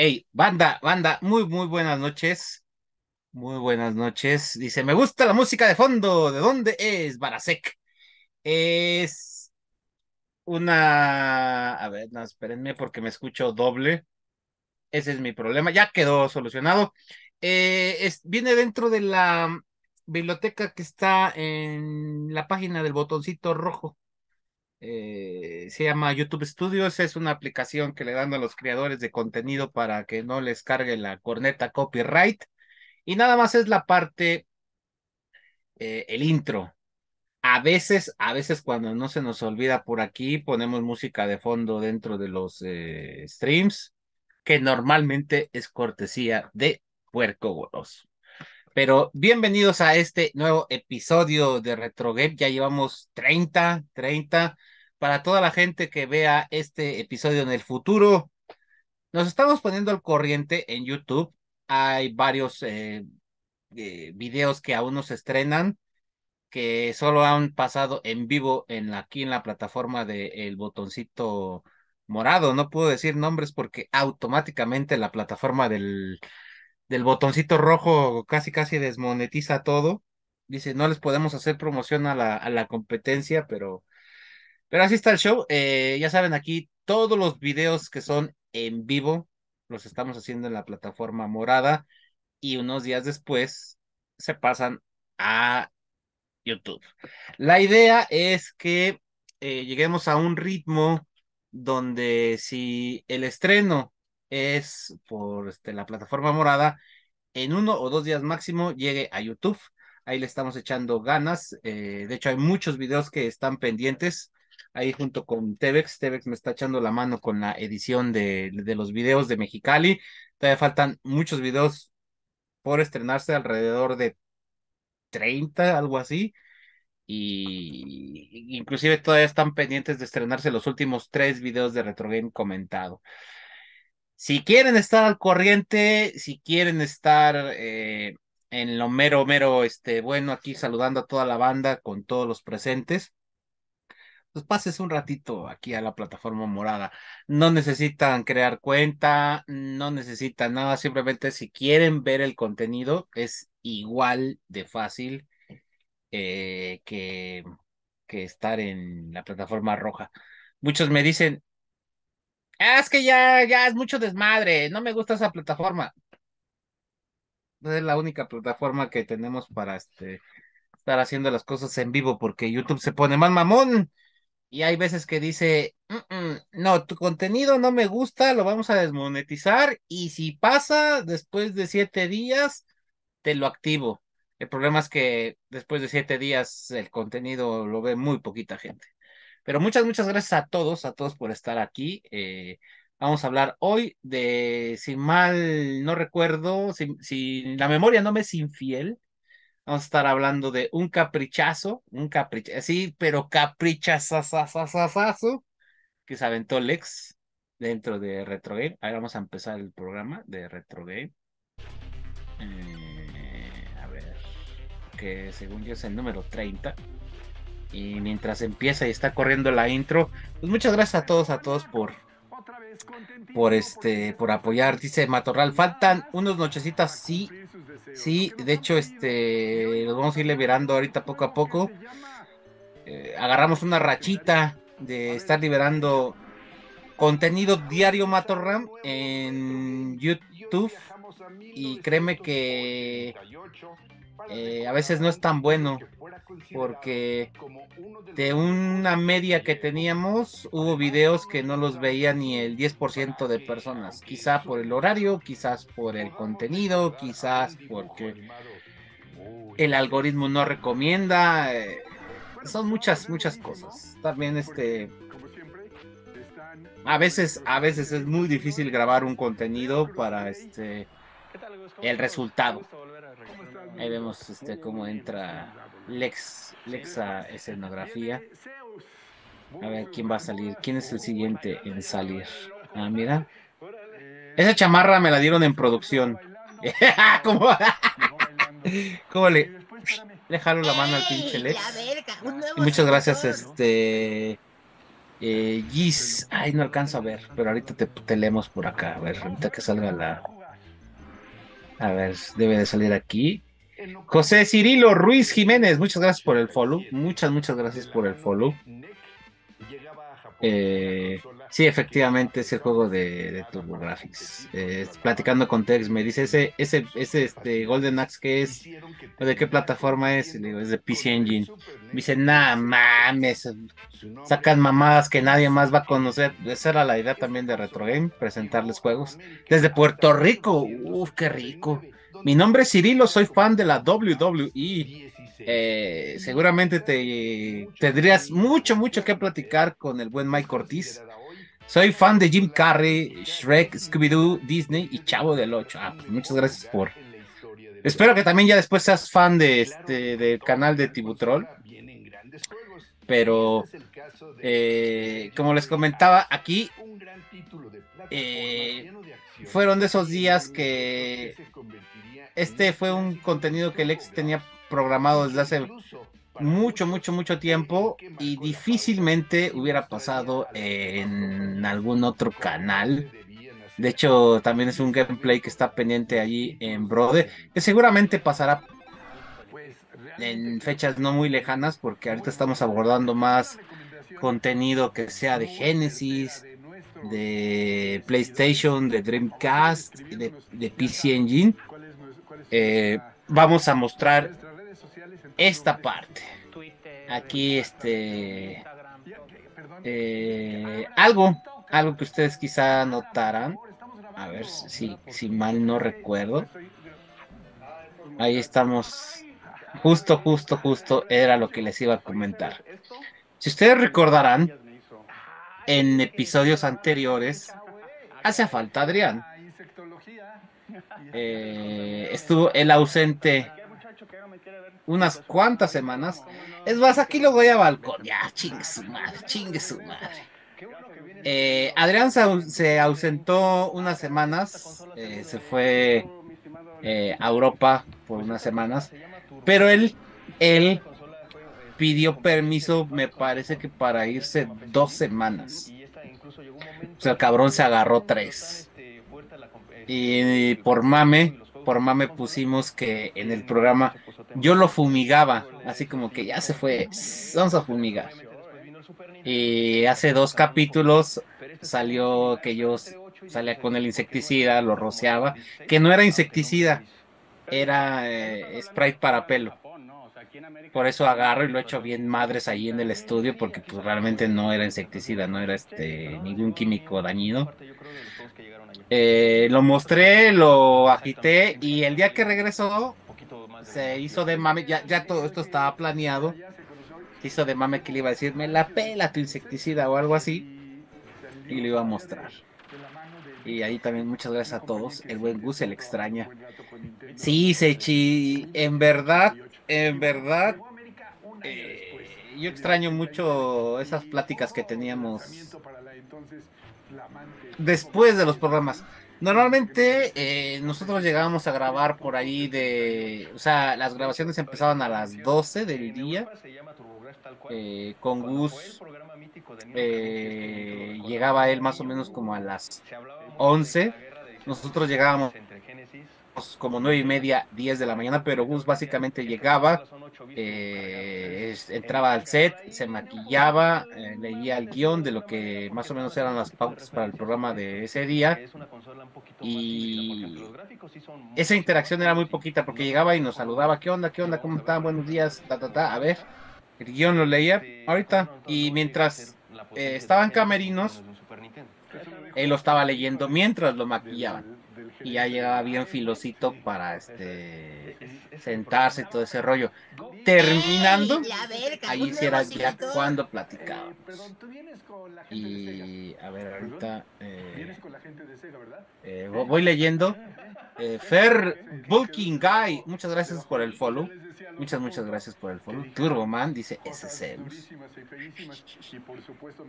Hey, banda, banda, muy, muy buenas noches. Muy buenas noches. Dice, me gusta la música de fondo. ¿De dónde es Barasek? Es una... A ver, no, espérenme porque me escucho doble. Ese es mi problema. Ya quedó solucionado. Eh, es... Viene dentro de la biblioteca que está en la página del botoncito rojo. Eh, se llama YouTube Studios, es una aplicación que le dan a los creadores de contenido para que no les cargue la corneta copyright. Y nada más es la parte, eh, el intro. A veces, a veces cuando no se nos olvida por aquí, ponemos música de fondo dentro de los eh, streams, que normalmente es cortesía de Puerco goloso pero bienvenidos a este nuevo episodio de RetroGame. Ya llevamos 30, 30. Para toda la gente que vea este episodio en el futuro, nos estamos poniendo al corriente en YouTube. Hay varios eh, eh, videos que aún no se estrenan, que solo han pasado en vivo en la, aquí en la plataforma del el botoncito morado. No puedo decir nombres porque automáticamente la plataforma del del botoncito rojo casi casi desmonetiza todo. Dice, no les podemos hacer promoción a la, la competencia, pero, pero así está el show. Eh, ya saben, aquí todos los videos que son en vivo los estamos haciendo en la plataforma morada y unos días después se pasan a YouTube. La idea es que eh, lleguemos a un ritmo donde si el estreno es por este, la plataforma morada, en uno o dos días máximo llegue a YouTube. Ahí le estamos echando ganas. Eh, de hecho, hay muchos videos que están pendientes. Ahí junto con Tevex. Tevex me está echando la mano con la edición de, los videos de Mexicali. Todavía faltan muchos videos por estrenarse, alrededor de 30, algo así. Y inclusive todavía están pendientes de estrenarse los últimos tres videos de Retro Game comentado si quieren estar al corriente, si quieren estar eh, en lo mero, mero, este, bueno, aquí saludando a toda la banda con todos los presentes, pues pases un ratito aquí a la plataforma morada. No necesitan crear cuenta, no necesitan nada, simplemente si quieren ver el contenido es igual de fácil eh, que, que estar en la plataforma roja. Muchos me dicen, Ah, es que ya, ya es mucho desmadre, no me gusta esa plataforma. Es la única plataforma que tenemos para este estar haciendo las cosas en vivo porque YouTube se pone más mamón y hay veces que dice, mm, mm, no, tu contenido no me gusta, lo vamos a desmonetizar y si pasa después de siete días, te lo activo. El problema es que después de siete días el contenido lo ve muy poquita gente. Pero muchas, muchas gracias a todos, a todos por estar aquí. Eh, vamos a hablar hoy de, si mal no recuerdo, si, si, la memoria no me es infiel, vamos a estar hablando de un caprichazo, un caprichazo, eh, sí, pero caprichazazazazazo que se aventó Lex dentro de Retro Game. Ahora vamos a empezar el programa de Retro Game. Eh, a ver, que según yo es el número 30. Y mientras empieza y está corriendo la intro, pues muchas gracias a todos, a todos por por este por apoyar dice Matorral faltan unos nochecitas sí sí de hecho este los vamos a ir liberando ahorita poco a poco eh, agarramos una rachita de estar liberando contenido diario Matorram en YouTube y créeme que eh, a veces no es tan bueno porque de una media que teníamos hubo videos que no los veía ni el 10% de personas, quizá por el horario, quizás por el contenido, quizás porque el algoritmo no recomienda, eh, son pues, muchas muchas cosas. También pues, este a veces a veces es muy difícil grabar un contenido para este el resultado. Ahí vemos este, cómo entra Lex, Lexa escenografía. A ver quién va a salir. ¿Quién es el siguiente en salir? Ah, mira. Esa chamarra me la dieron en producción. ¿Cómo? ¿Cómo le, le jalo la mano al pinche Lex? muchas gracias, este. Eh, Gis. Ay, no alcanzo a ver, pero ahorita te, te leemos por acá. A ver, ahorita que salga la. A ver, debe de salir aquí. José Cirilo Ruiz Jiménez, muchas gracias por el follow. Muchas, muchas gracias por el follow. Eh, sí, efectivamente es el juego de, de TurboGrafx. Eh, platicando con Tex me dice, ese, ese, ese este, Golden Axe que es, de qué plataforma es, es de PC Engine. Me dice, nada mames, sacan mamadas que nadie más va a conocer. Esa era la idea también de Retro Game, presentarles juegos. Desde Puerto Rico, uff, qué rico. Mi nombre es Cirilo, soy fan de la WWE. Eh, eh, seguramente te tendrías mucho, mucho que platicar con el buen Mike Ortiz. Soy fan de Jim Carrey, Shrek, Scooby-Doo, Disney y Chavo del 8. Ah, pues muchas gracias por. Espero que también ya después seas fan de este del canal de Tibutrol. Pero, eh, como les comentaba, aquí fueron de esos días que este fue un contenido que Lex tenía programado desde hace mucho, mucho, mucho tiempo y difícilmente hubiera pasado en algún otro canal. De hecho, también es un gameplay que está pendiente allí en Brode, que seguramente pasará en fechas no muy lejanas, porque ahorita estamos abordando más contenido que sea de Genesis, de PlayStation, de Dreamcast, de, de PC Engine eh, vamos a mostrar esta parte. Aquí, este, eh, algo, algo que ustedes quizá notarán. A ver si, si mal no recuerdo. Ahí estamos. Justo, justo, justo era lo que les iba a comentar. Si ustedes recordarán, en episodios anteriores, hace falta Adrián eh, estuvo el ausente unas cuantas semanas. Es más, aquí lo voy a Ya, ah, Chingue su madre, chingue su madre. Eh, Adrián se, ausentó unas semanas, eh, se fue a Europa por unas semanas, pero él, él pidió permiso, me parece que para irse dos semanas. O sea, el cabrón se agarró tres. Y por mame, por mame pusimos que en el programa yo lo fumigaba, así como que ya se fue, vamos a fumigar. Y hace dos capítulos salió que yo salía con el insecticida, lo rociaba, que no era insecticida, era eh, spray para pelo. Por eso agarro y lo echo bien madres ahí en el estudio porque pues realmente no era insecticida, no era este ningún químico dañino. Eh, lo mostré, lo agité y el día que regresó se hizo de mame, ya, todo esto estaba planeado, se hizo de mame que le iba a decir, me la pela tu insecticida o algo así y lo iba a mostrar. Y ahí también muchas gracias a todos. El buen Gus se le extraña. Sí, Sechi, en verdad en verdad, eh, yo extraño mucho esas pláticas que teníamos después de los programas. Normalmente eh, nosotros llegábamos a grabar por ahí de... O sea, las grabaciones empezaban a las 12 del día. Eh, con Gus llegaba él más o menos como a las 11. Nosotros llegábamos pues, como nueve y media, 10 de la mañana, pero Gus básicamente llegaba, eh, entraba al set, se maquillaba, eh, leía el guión de lo que más o menos eran las pautas para el programa de ese día. Y esa interacción era muy poquita porque llegaba y nos saludaba, ¿qué onda? ¿Qué onda? ¿Cómo están? Buenos días, A ver, el guión lo leía ahorita y mientras eh, estaban camerinos, él lo estaba leyendo mientras lo maquillaban y ya llegaba bien filosito para este sentarse todo ese rollo. Terminando, ahí si era ya cuando platicábamos. Eh, y a ver, ahorita eh, eh, voy leyendo. Fer Booking Guy, muchas gracias por el follow. Muchas, muchas gracias por el follow. Turboman dice, ese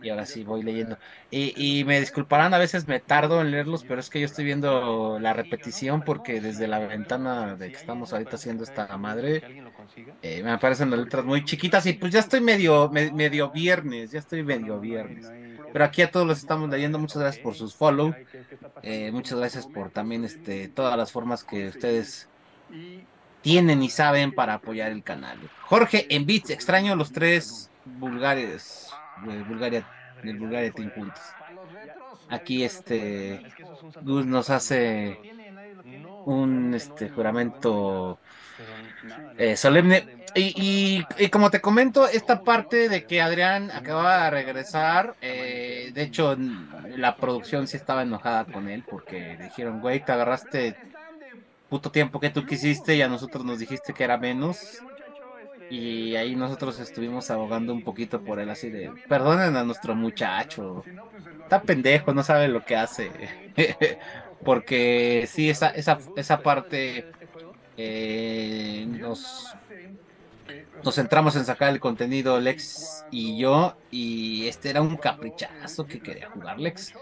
Y ahora sí, voy leyendo. Y, y, me disculparán, a veces me tardo en leerlos, pero es que yo estoy viendo la repetición porque desde la ventana de que estamos ahorita haciendo esta madre, eh, me aparecen las letras muy chiquitas y pues ya estoy medio, medio viernes, ya estoy medio viernes. Pero aquí a todos los estamos leyendo, muchas gracias por sus follow. Eh, muchas este gracias por también este, todas las formas que ustedes tienen y saben para apoyar el canal. Jorge en bits, extraño los tres vulgares, de Bulgaria, del Bulgaria Aquí este Gus nos hace un este juramento eh, solemne. Y, y, como te comento, esta parte de que Adrián Acababa de regresar, eh, de hecho la producción sí estaba enojada con él porque dijeron, güey, te agarraste puto tiempo que tú quisiste y a nosotros nos dijiste que era menos. Y ahí nosotros estuvimos abogando un poquito por él, así de, perdonen a nuestro muchacho, está pendejo, no sabe lo que hace. Porque sí, esa, esa, esa parte eh, nos, nos centramos en sacar el contenido Lex y yo, y este era un caprichazo que quería jugar Lex.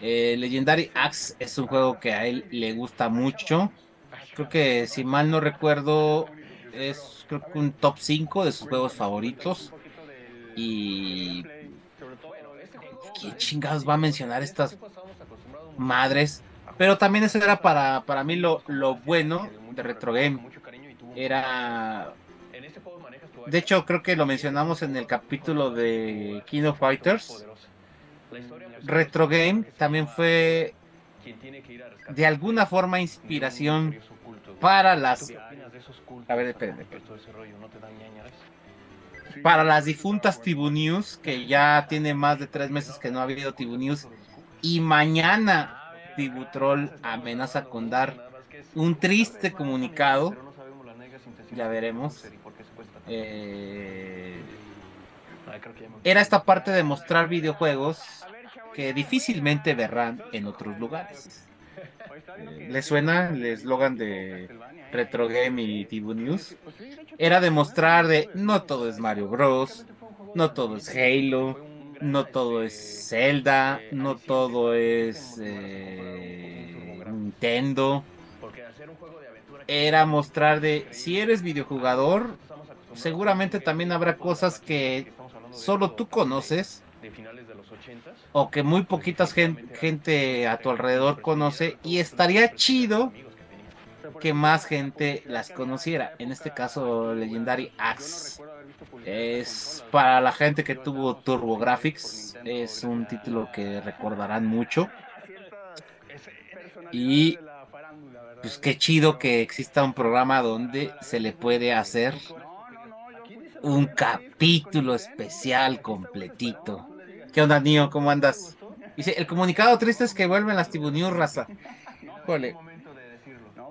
Eh, Legendary Axe es un juego que a él le gusta mucho creo que si mal no recuerdo, es un top 5 de sus juegos favoritos. Y. ¿Qué chingados va a mencionar estas madres? Pero también eso era para, mí lo, lo bueno de Retro Game. Era. De hecho, creo que lo mencionamos en el capítulo de King of Fighters. Retro Game también fue de alguna forma inspiración para las... Para las difuntas Tibu News, que ya tiene más de tres meses que no ha habido Tibu News, y mañana ah, Troll amenaza con dar un triste comunicado. Ya veremos. Eh, ah, era esta parte de mostrar videojuegos que difícilmente verán en otros lugares. Eh, Le suena el eslogan de ¿eh? Retro Game y TV News? Pues Era pues, demostrar de no todo es Mario Bros, no todo es Halo, no este, todo es Zelda, eh, no todo es Nintendo. Era mostrar de si eres videojugador, seguramente también habrá cosas que solo tú conoces o que muy poquitas gente, a tu alrededor conoce y estaría chido que más gente las conociera. En este caso, Legendary Axe. Es para la gente que tuvo Turbo Graphics, es un título que recordarán mucho. Y pues qué chido que exista un programa donde se le puede hacer un capítulo especial completito ¿Qué onda, Nio? ¿Cómo andas? Dice, el comunicado triste es que vuelven las News, raza. Pues, Jole.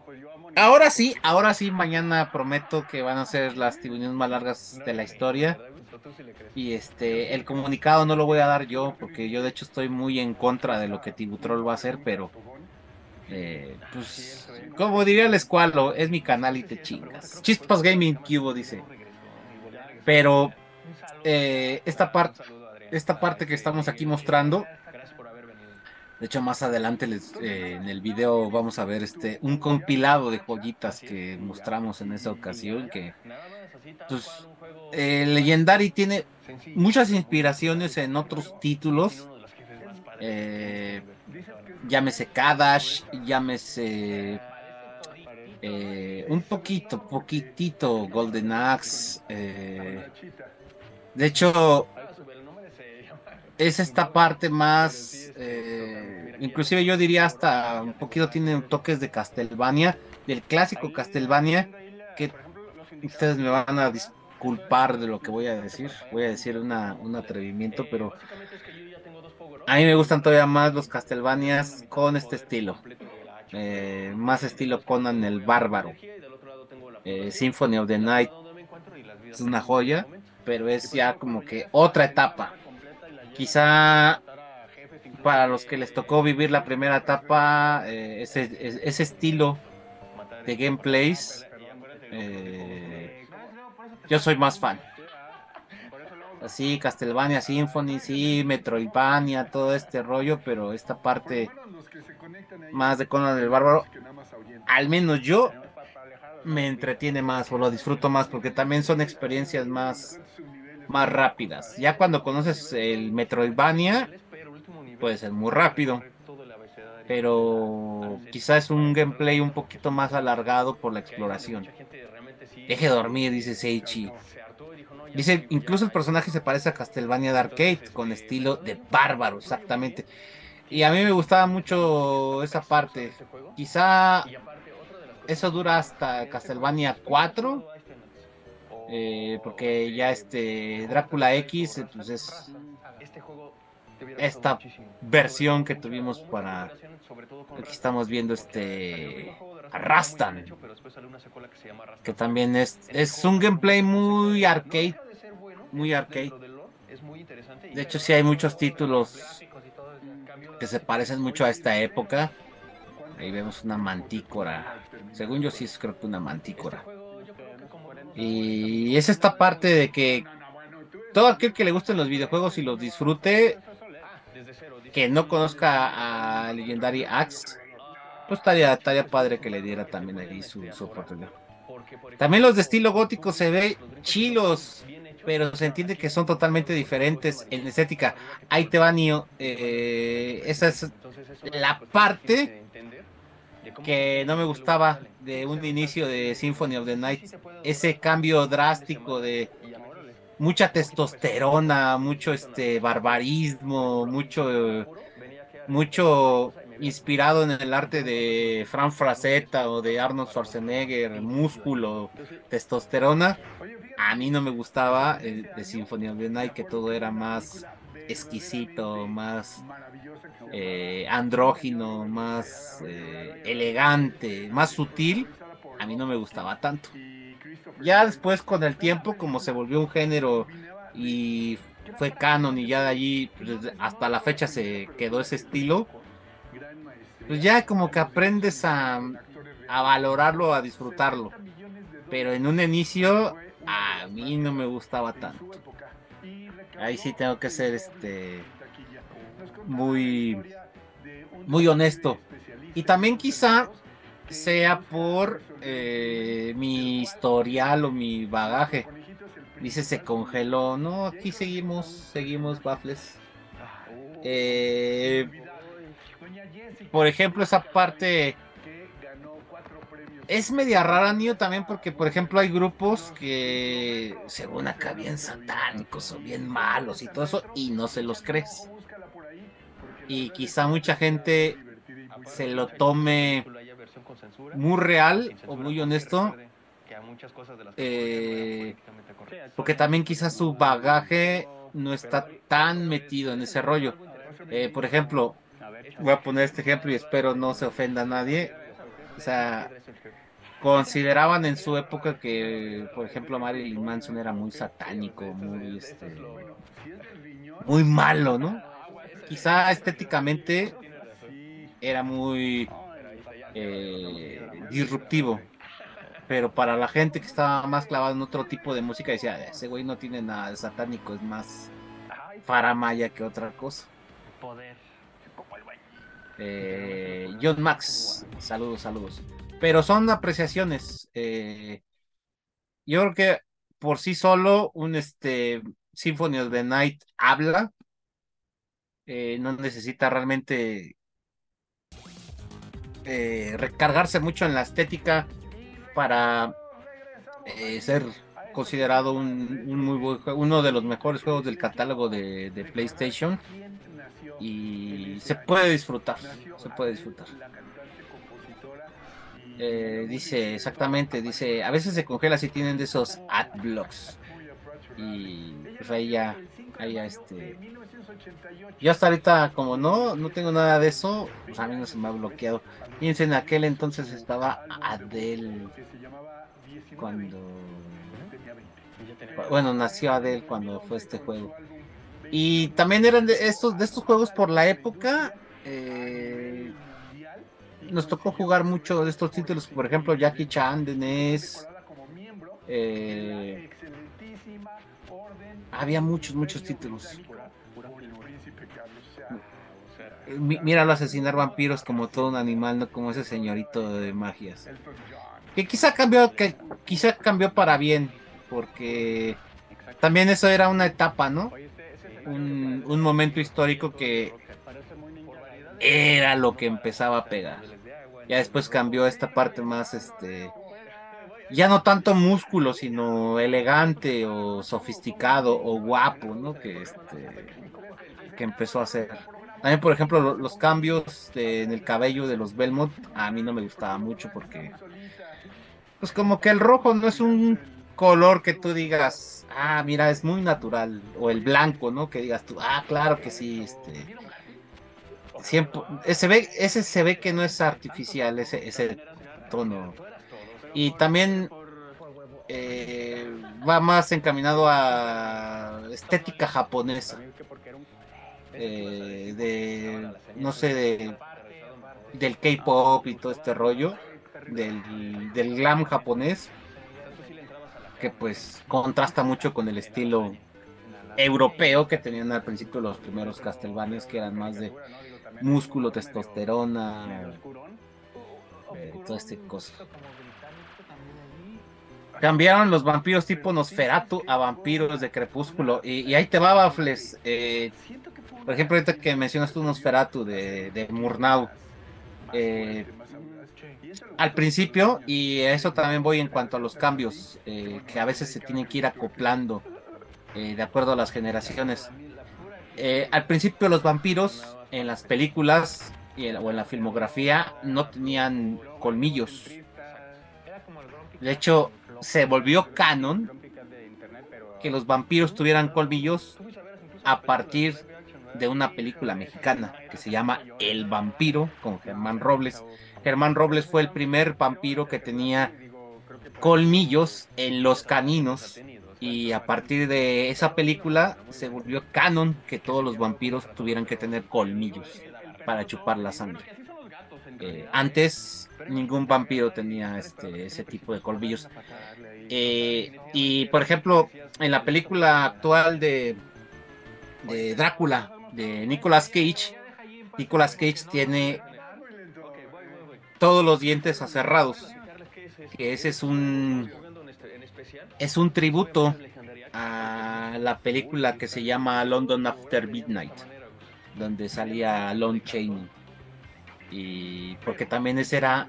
Pues, ahora sí, ahora sí, mañana prometo que van a ser las News más largas de la historia. Y este, el comunicado no lo voy a dar yo, porque yo de hecho estoy muy en contra de lo que Tibu Troll va a hacer, pero eh, pues, como diría el escualo, es mi canal y te chingas. Chispas Gaming Cubo dice. Pero eh, esta parte, esta ah, parte que este, estamos aquí eh, mostrando. Eh, de hecho, más adelante eh, en el video vamos a ver este un compilado de joyitas que mostramos en esa ocasión. Que pues, Legendary tiene muchas inspiraciones en otros títulos. llámese Kadash, llámese un poquito, poquitito Golden Axe. de hecho, es esta parte más, eh, inclusive yo diría hasta un poquito tiene toques de Castelvania, del clásico Castlevania, que ustedes me van a disculpar de lo que voy a decir, voy a decir un atrevimiento, pero a mí me gustan todavía más los Castlevanias con este estilo, eh, más estilo Conan el Bárbaro, eh, Symphony of the Night, es una joya, pero es ya como que otra etapa, Quizá para los que les tocó vivir la primera etapa, eh, ese, estilo de gameplays, eh, yo soy más fan. Así, Castlevania Symphony, sí, Metroidvania, todo este rollo, pero esta parte más de Conan el Bárbaro, al menos yo me entretiene más o lo disfruto más porque también son experiencias más más rápidas. Ya cuando conoces el Metroidvania, puede ser muy rápido. Pero quizás un gameplay un poquito más alargado por la exploración. Deje dormir, dice Seichi. Dice, incluso el personaje se parece a Castlevania Dark Arcade, con estilo de bárbaro, exactamente. Y a mí me gustaba mucho esa parte. Quizá eso dura hasta Castlevania 4, eh, porque ya este Drácula X eh, pues, es este esta versión que tuvimos para aquí estamos viendo este Arrastan que también es un gameplay muy arcade muy arcade de hecho si hay muchos títulos que se parecen mucho a esta época ahí vemos una mantícora según yo sí es creo que una mantícora y es esta parte de que todo aquel que le gusten los videojuegos y los disfrute, que no conozca a Legendary Axe, pues estaría, padre que le diera también ahí su, oportunidad. También los de estilo gótico se ve chilos, pero se entiende que son totalmente diferentes en estética. Ahí te va, Nio. Eh, esa es la parte que no me gustaba de un inicio de Symphony of the Night, ese cambio este drástico de mucha testosterona, mucho este barbarismo, mucho mucho inspirado en el arte de Frank Frazetta o de Arnold Schwarzenegger, músculo, testosterona. A mí no me gustaba este de Symphony of the Night que todo era más exquisito, más eh, andrógino, más eh, elegante, más sutil, a mí no me gustaba tanto. Ya después con el tiempo, como se volvió un género y fue canon y ya de allí pues, hasta la fecha se quedó ese estilo, pues ya como que aprendes a, a valorarlo, a disfrutarlo. Pero en un inicio a mí no me gustaba tanto ahí sí tengo que ser este muy, muy honesto. Y también quizá sea por eh, mi historial o mi bagaje. Dice se congeló. No, aquí seguimos, seguimos baffles. Eh, por ejemplo, esa parte es media rara, niño, también porque, por ejemplo, hay grupos que según acá bien satánicos o bien malos y todo eso, y no se los crees. Y quizá mucha gente se lo tome muy real o muy honesto. Eh, porque también quizás su bagaje no está tan metido en ese rollo. Eh, por ejemplo, voy a poner este ejemplo y espero no se ofenda a nadie. O sea, consideraban en su época que, por ejemplo, Marilyn Manson era muy satánico, muy, este, muy malo, ¿no? Quizá estéticamente era muy eh, disruptivo, pero para la gente que estaba más clavada en otro tipo de música decía, ese güey no tiene nada de satánico, es más faramaya que otra cosa. Poder. Eh, John Max, saludos, saludos. Pero son apreciaciones. Eh, yo creo que por sí solo un este, Symphony of the Night habla. Eh, no necesita realmente recargarse mucho en la estética para ser considerado un, muy uno de los mejores juegos del catálogo de, de PlayStation y se puede disfrutar, se puede disfrutar. dice exactamente, dice, a veces se congela si tienen de esos ad blocks. Y pues ahí ya, ahí ya este. Yo hasta ahorita, como no, no tengo nada de eso, pues a mí no se me ha bloqueado. Piensen, en aquel entonces estaba Adele cuando. Bueno, nació Adele cuando fue este juego. Y también eran de estos, de estos juegos por la época. Eh, nos tocó jugar mucho de estos títulos, por ejemplo, Jackie Chan, de e eh, había muchos, muchos títulos. Eh, mira míralo asesinar vampiros como todo un animal, no como ese señorito de magias. Que quizá cambió, que quizá cambió para bien, porque también eso era una etapa, ¿no? un, momento histórico que era lo que empezaba a pegar. Ya después cambió esta parte más, este, ya no tanto músculo, sino elegante o sofisticado o guapo, ¿no? Que, este, que empezó a hacer. También, por ejemplo, los cambios este, en el cabello de los Belmont a mí no me gustaba mucho porque, pues como que el rojo no es un color que tú digas, ah, mira, es muy natural, o el blanco, ¿no? Que digas tú, ah, claro que sí, este. Siempre, se ve, ese se ve que no es artificial, ese, tono. Y también eh, va más encaminado a estética japonesa. Eh, de, no sé, del K-pop y todo este rollo, del, del glam japonés que pues contrasta mucho con el estilo europeo que tenían al principio los primeros castelbanes que eran más de músculo, testosterona, eh, toda esta Cambiaron los vampiros tipo Nosferatu a vampiros de Crepúsculo. Y, ahí te va, Bafles. Eh, por ejemplo, ahorita que mencionas tú Nosferatu de, de Murnau. Eh, al principio, y eso también voy en cuanto a los cambios, eh, que a veces se tienen que ir acoplando eh, de acuerdo a las generaciones. Eh, al principio los vampiros en las películas y o en la filmografía no tenían colmillos. De hecho, se volvió canon que los vampiros tuvieran colmillos a partir de una película mexicana que se llama El vampiro con Germán Robles Germán Robles fue el primer vampiro que tenía colmillos en los caninos y a partir de esa película se volvió canon que todos los vampiros tuvieran que tener colmillos para chupar la sangre. Eh, antes ningún vampiro tenía este, ese tipo de colmillos. Eh, y por ejemplo, en la película actual de Drácula de Nicolas Cage, Nicolas Cage tiene todos los dientes aserrados. Que ese es un es un tributo a la película que se llama London After Midnight, donde salía Lon Chaney. Y porque también ese era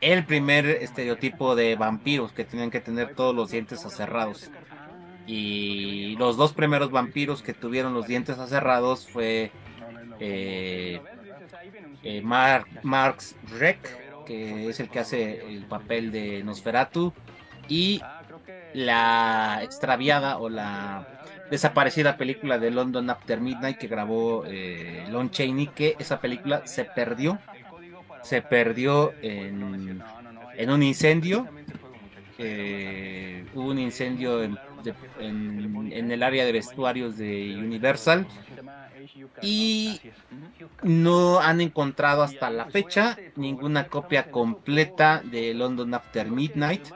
el primer estereotipo de vampiros que tenían que tener todos los dientes aserrados. Y los dos primeros vampiros que tuvieron los dientes aserrados fue eh, eh, Marx Reck, que es el que hace el papel de Nosferatu, y la extraviada o la desaparecida película de London After Midnight que grabó eh, Lon Chaney, que esa película se perdió, se perdió en, un incendio, eh, hubo un incendio en, en el área de vestuarios de Universal y no han encontrado hasta la fecha ninguna copia completa de London After Midnight,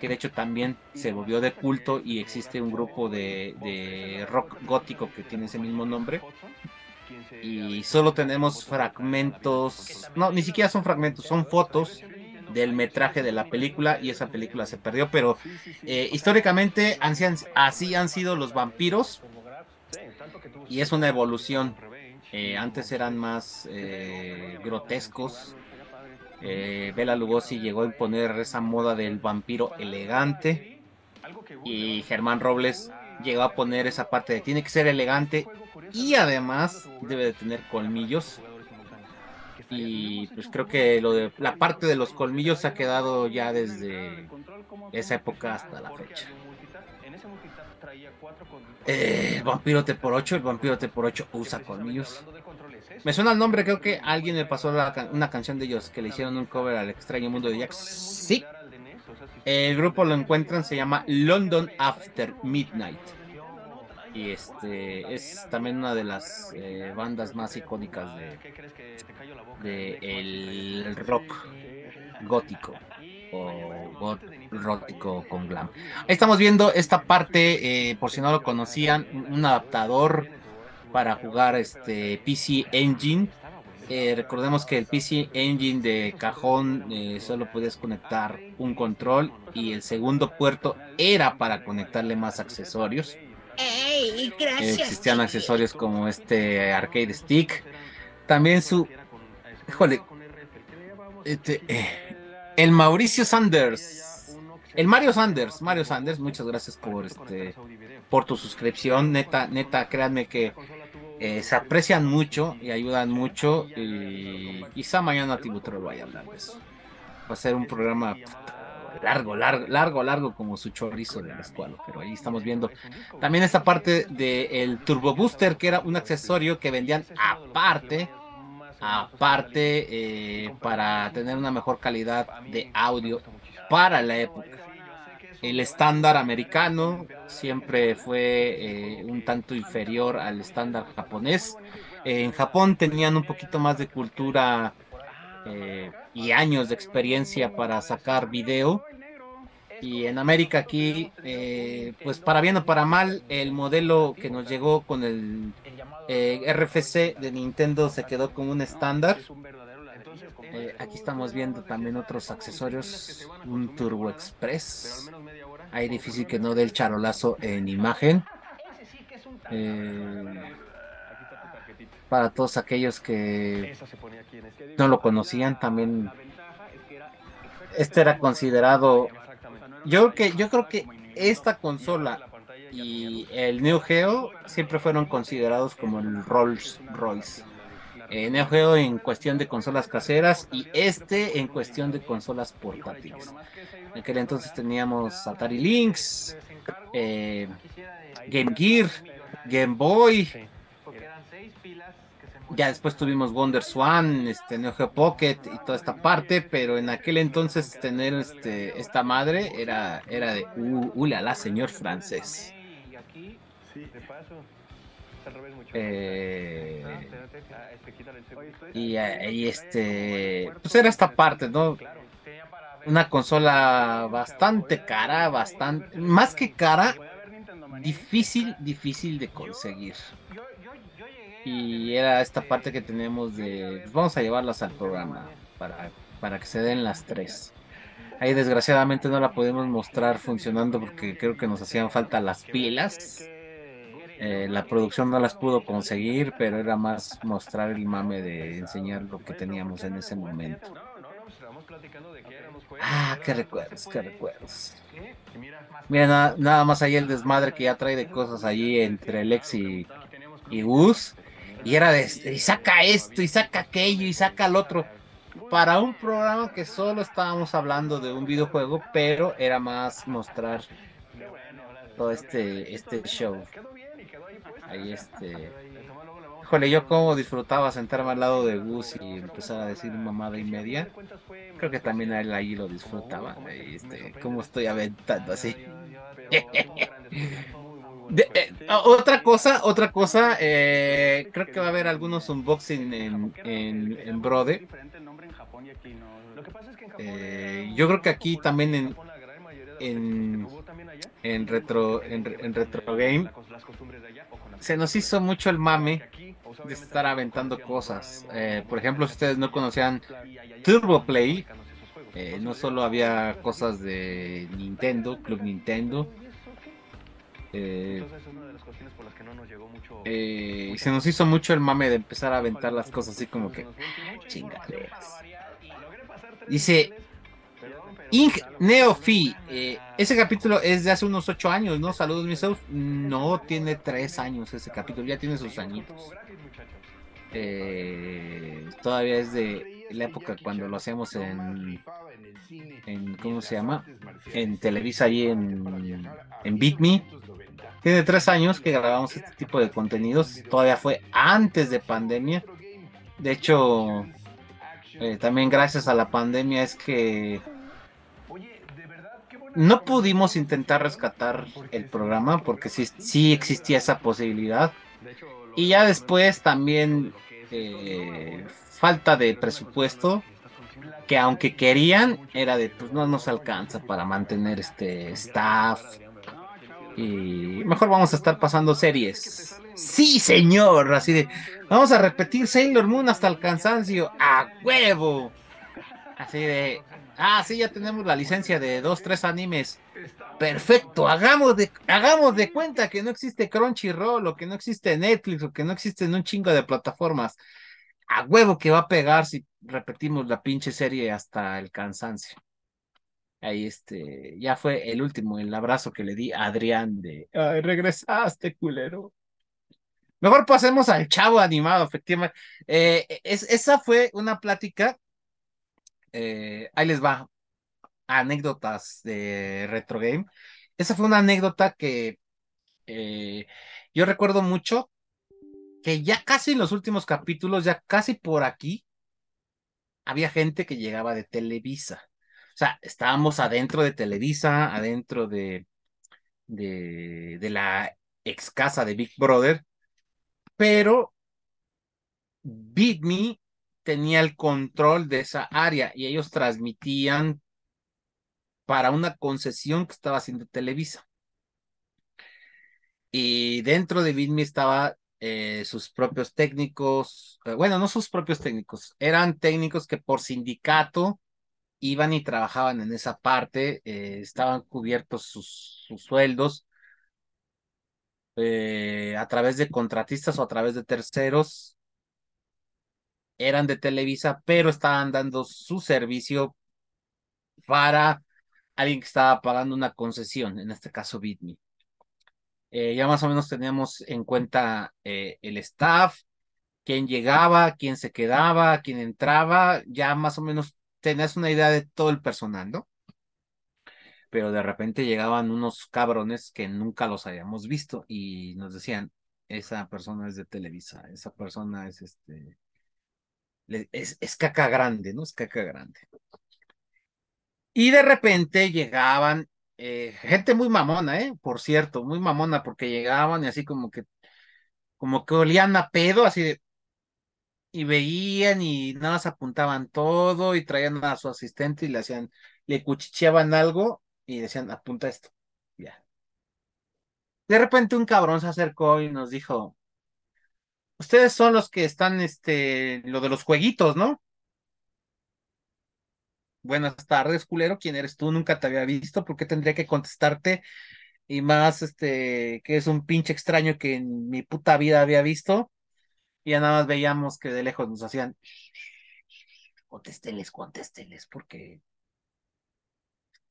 que de hecho también se volvió de culto y existe un grupo de, rock gótico que tiene ese mismo nombre. Y solo tenemos fragmentos, no, ni siquiera son fragmentos, son fotos del metraje de la película y esa película se perdió, pero eh, históricamente así han sido los vampiros y es una evolución. Eh, antes eran más eh, grotescos. Eh, Bela Lugosi llegó a poner esa moda del vampiro elegante y Germán Robles ah, llegó a poner esa parte de tiene que ser elegante y además debe de tener colmillos. Y pues, pues creo que la parte de los colmillos se ha quedado ya desde esa época hasta la fecha. Eh, vampiro por 8, el vampiro T por 8 usa colmillos. Me suena el nombre, creo que alguien me pasó una canción de ellos que le hicieron un cover al extraño mundo de Jack. Sí. E el grupo lo encuentran, se llama London After Midnight. Y este es también una de las eh, bandas más icónicas de, de el rock gótico o rótico con glam. estamos viendo esta parte, eh, por si no lo conocían, un adaptador para jugar este PC Engine. Eh, recordemos que el PC Engine de cajón eh, solo podías conectar un control y el segundo puerto era para conectarle más accesorios. Existían accesorios como este arcade stick. También su... Híjole. Este, el Mauricio Sanders. El Mario Sanders, Mario Sanders, muchas gracias por este por tu suscripción, neta, neta, créanme que eh, se aprecian mucho y ayudan mucho y quizá mañana Tibutro vaya a hablar eso. Va a ser un programa largo, largo, largo, largo como su chorizo la escuela. pero ahí estamos viendo también esta parte del Turbo Booster, que era un accesorio que vendían aparte Ah, pues, aparte, eh, para tener una mejor calidad de audio para la época. El estándar americano siempre fue eh, un tanto inferior al estándar japonés. en Japón tenían un poquito más de cultura eh, y años de experiencia para sacar video y en América aquí, eh, pues para bien o para mal, el modelo que nos llegó con el eh, RFC de Nintendo se quedó como un estándar. Eh, aquí estamos viendo también otros accesorios, un Turbo Express. Hay difícil que no dé el charolazo en imagen. para todos aquellos que no lo conocían, también este era considerado yo creo que, yo creo que esta consola y el Neo Geo siempre fueron considerados como el Rolls Royce. Eh, Neo Geo en cuestión de consolas caseras y este en cuestión de consolas portátiles. En aquel entonces teníamos Atari Lynx, eh, Game Gear, Game Boy, ya después tuvimos Wonder Swan, este, Neo Geo Pocket y toda esta parte, pero en aquel entonces tener este, este, esta madre era, era de, uh, la, señor francés. Eh, y, eh, y, este, pues era esta parte, ¿no? Una consola bastante cara, bastante, más que cara, difícil, difícil de conseguir. Y era esta parte que tenemos de, pues, vamos a llevarlas al programa para, para que se den las tres. Ahí desgraciadamente no la pudimos mostrar funcionando porque creo que nos hacían falta las pilas. Eh, la producción no las pudo conseguir, pero era más mostrar el mame de enseñar lo que teníamos en ese momento. Ah, qué recuerdos, qué recuerdos. Mira, nada más ahí el desmadre que ya trae de cosas allí entre Lex y, y y era de, este, y saca esto, y saca aquello, y saca el otro. Para un programa que solo estábamos hablando de un videojuego, pero era más mostrar todo este, este show. Ahí este... Híjole, yo como disfrutaba sentarme al lado de Gus y empezar a decir mamada y media. Creo que también él ahí lo disfrutaba. Este, como estoy aventando así. Pues, eh, otra cosa, otra cosa, eh, pues, creo que va a haber algunos unboxing en, en, Brode. Eh, yo creo que aquí también en, retro en, retro game se nos hizo mucho el mame de estar aventando cosas por ejemplo si ustedes no conocían turbo play no solo había pues, cosas de nintendo club nintendo eh, se nos hizo mucho el mame de empezar a aventar las cosas así como que Dice Ing Neofi, eh, ese capítulo es de hace unos 8 años, ¿no? Saludos, mis este No tiene 3 años ese capítulo, ya tiene sus añitos. Eh, todavía es de la época cuando lo hacíamos en, en ¿cómo se llama? En Televisa, y en, en Beat Me. Tiene tres años que grabamos este tipo de contenidos. Todavía fue antes de pandemia. De hecho, eh, también gracias a la pandemia es que no pudimos intentar rescatar el programa porque sí, sí existía esa posibilidad. Y ya después también eh, falta de presupuesto que aunque querían era de pues no nos alcanza para mantener este staff y mejor vamos a estar pasando series. Sí, señor. Así de. Vamos a repetir Sailor Moon hasta el cansancio. A huevo. Así de. Ah, sí, ya tenemos la licencia de dos, tres animes. Perfecto, hagamos de, hagamos de cuenta que no existe Crunchyroll o que no existe Netflix o que no existen un chingo de plataformas. A huevo que va a pegar si repetimos la pinche serie hasta el cansancio. Ahí este, ya fue el último, el abrazo que le di a Adrián de, regresaste, culero. Mejor pasemos al chavo animado, efectivamente. Eh, e, esa fue una plática. Eh, ahí les va. Anécdotas de Retro Game. Esa fue una anécdota que eh, yo recuerdo mucho. Que ya casi en los últimos capítulos, ya casi por aquí, había gente que llegaba de Televisa. O sea, estábamos adentro de Televisa, adentro de, de, la ex casa de Big Brother, pero Big tenía el control de esa área y ellos transmitían para una concesión que estaba haciendo Televisa. Y dentro de Bit.me estaba eh, sus propios técnicos, eh, bueno, no sus propios técnicos, eran técnicos que por sindicato iban y trabajaban en esa parte, eh, estaban cubiertos sus, sueldos eh, a través de contratistas o a través de terceros, eran de Televisa, pero estaban dando su servicio para alguien que estaba pagando una concesión, en este caso Bitme. Eh, ya más o menos teníamos en cuenta el staff, quién llegaba, quién se quedaba, quién entraba, ya más o menos tenías una idea de todo el personal, ¿no? Pero de repente llegaban unos cabrones que nunca los habíamos visto y nos decían, esa persona es de Televisa, esa persona es este, es, es caca grande, ¿no? Es caca grande. Y de repente llegaban eh, gente muy mamona, ¿eh? Por cierto, muy mamona, porque llegaban y así como que, como que olían a pedo, así de, y veían y nada más apuntaban todo y traían a su asistente y le hacían, le cuchicheaban algo y decían, apunta esto. Ya. De repente un cabrón se acercó y nos dijo, ustedes son los que están, este, lo de los jueguitos, ¿no? Buenas tardes, culero, ¿quién eres tú? Nunca te había visto, ¿por qué tendría que contestarte? Y más, este, que es un pinche extraño que en mi puta vida había visto y ya nada más veíamos que de lejos nos hacían contesteles contesteles porque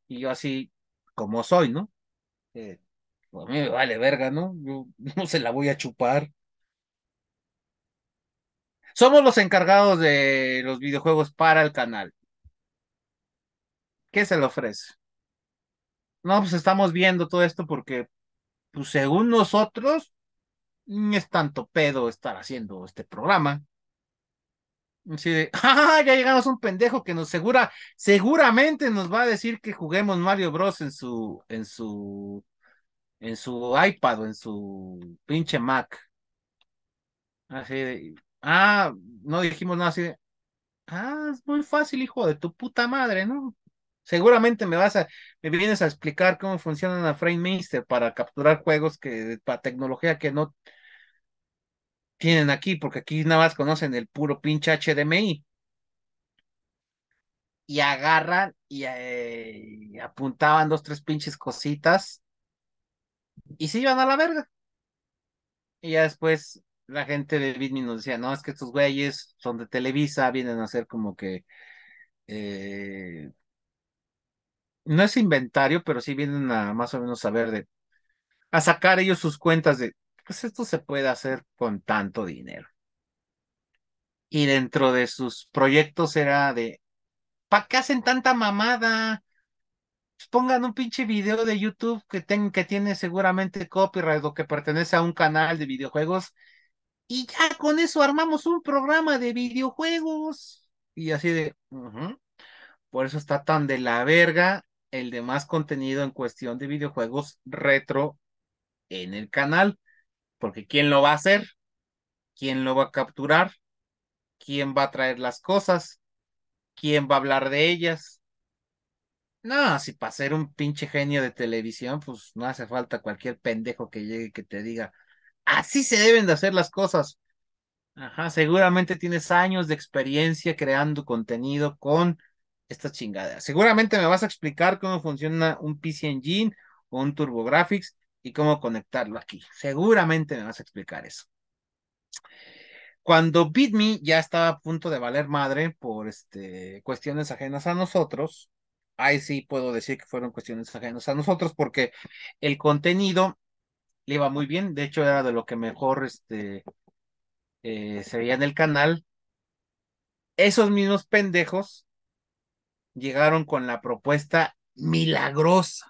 y yo así como soy, ¿no? pues a mí me vale verga, ¿no? Yo no se la voy a chupar. Somos los encargados de los videojuegos para el canal. ¿Qué se le ofrece? No, pues estamos viendo todo esto porque, pues según nosotros, es tanto pedo estar haciendo este programa. Así de, ¡ah! Ya llegamos a un pendejo que nos segura, seguramente nos va a decir que juguemos Mario Bros. en su, en su, en su iPad o en su pinche Mac. Así de, ah, no dijimos nada así de, ah, es muy fácil, hijo de tu puta madre, ¿no? Seguramente me vas a, me vienes a explicar cómo funciona la Frame Master para capturar juegos que, para tecnología que no, tienen aquí, porque aquí nada más conocen el puro pinche HDMI. Y agarran eh, y, apuntaban dos, tres pinches cositas y se iban a la verga. Y ya después la gente de Bitmin nos decía, no, es que estos güeyes son de Televisa, vienen a hacer como que... Eh, no es inventario, pero sí vienen a más o menos a ver de... a sacar ellos sus cuentas de pues esto se puede hacer con tanto dinero. Y dentro de sus proyectos era de, ¿para qué hacen tanta mamada? Pues pongan un pinche video de YouTube que, que tiene seguramente copyright o que pertenece a un canal de videojuegos y ya con eso armamos un programa de videojuegos. Y así de, por eso está tan de la verga el más contenido en cuestión de videojuegos retro en el canal. Porque ¿quién lo va a hacer? ¿Quién lo va a capturar? ¿Quién va a traer las cosas? ¿Quién va a hablar de ellas? No, si para ser un pinche genio de televisión, pues no hace falta cualquier pendejo que llegue y que te diga, así se deben de hacer las cosas. Ajá, seguramente tienes años de experiencia creando contenido con esta chingada. Seguramente me vas a explicar cómo funciona un PC Engine o un TurboGrafx y cómo conectarlo aquí. Seguramente me vas a explicar eso. Cuando BitMe ya estaba a punto de valer madre por este, cuestiones ajenas a nosotros, ahí sí puedo decir que fueron cuestiones ajenas a nosotros porque el contenido le iba muy bien, de hecho era de lo que mejor este, eh, se veía en el canal. Esos mismos pendejos llegaron con la propuesta milagrosa,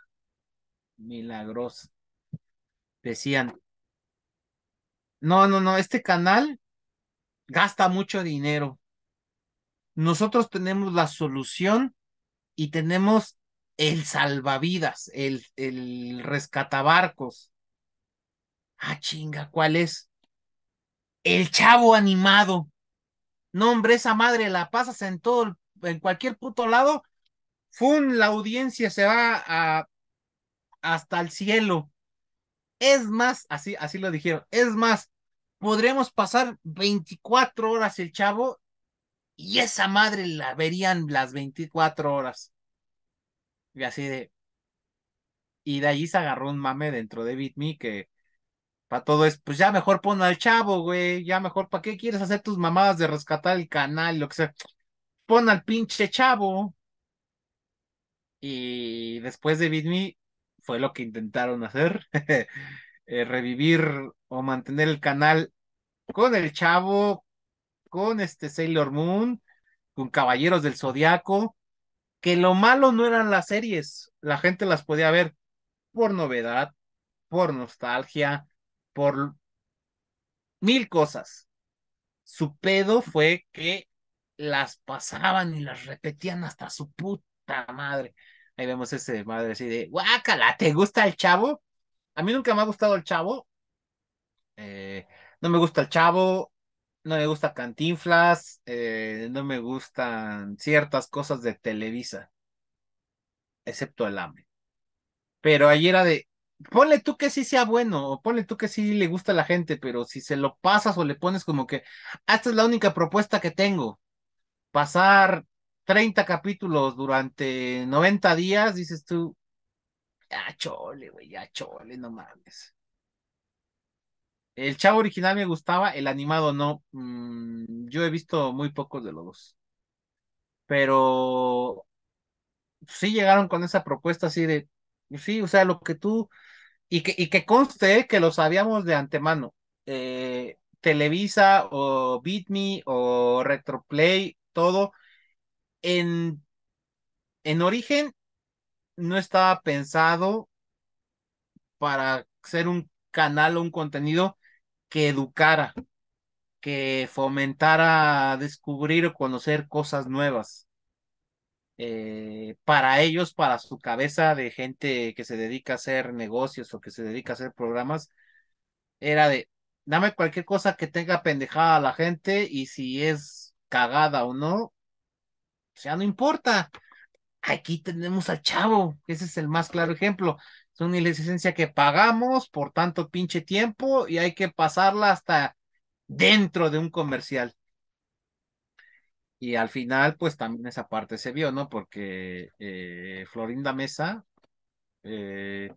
milagrosa, decían, no, no, no, este canal gasta mucho dinero. Nosotros tenemos la solución y tenemos el salvavidas, el, el rescatabarcos. Ah, chinga, ¿cuál es? El chavo animado. No, hombre, esa madre la pasas en todo, en cualquier puto lado. Fun, la audiencia se va a, hasta el cielo. Es más, así, así lo dijeron, es más, podremos pasar 24 horas el chavo y esa madre la verían las 24 horas. Y así de... Y de allí se agarró un mame dentro de Bit.me que para todo es, pues ya mejor pon al chavo, güey, ya mejor, ¿para qué quieres hacer tus mamadas de rescatar el canal, lo que sea? Pon al pinche chavo. Y después de Bit.me fue lo que intentaron hacer, eh, revivir o mantener el canal con el Chavo, con este Sailor Moon, con Caballeros del Zodiaco, que lo malo no eran las series, la gente las podía ver por novedad, por nostalgia, por mil cosas. Su pedo fue que las pasaban y las repetían hasta su puta madre. Ahí vemos ese madre así de, guácala, ¿te gusta el chavo? A mí nunca me ha gustado el chavo. Eh, no me gusta el chavo, no me gusta Cantinflas, eh, no me gustan ciertas cosas de Televisa, excepto el hambre. Pero ahí era de, ponle tú que sí sea bueno, o ponle tú que sí le gusta a la gente, pero si se lo pasas o le pones como que, ah, esta es la única propuesta que tengo, pasar 30 capítulos durante 90 días, dices tú, ya chole, güey, ya chole, no mames. El chavo original me gustaba, el animado no. Mm, yo he visto muy pocos de los dos. Pero sí llegaron con esa propuesta así de, pues sí, o sea, lo que tú, y que, y que conste que lo sabíamos de antemano. Eh, Televisa o Beat Me o Retroplay, todo en, origen no estaba pensado para ser un canal o un contenido que educara, que fomentara descubrir o conocer cosas nuevas. Eh, para ellos, para su cabeza de gente que se dedica a hacer negocios o que se dedica a hacer programas, era de, dame cualquier cosa que tenga pendejada a la gente y si es cagada o no, o sea, no importa. Aquí tenemos al chavo, ese es el más claro ejemplo. Es una licencia que pagamos por tanto pinche tiempo y hay que pasarla hasta dentro de un comercial. Y al final, pues también esa parte se vio, ¿no? Porque eh, Florinda Mesa, eh,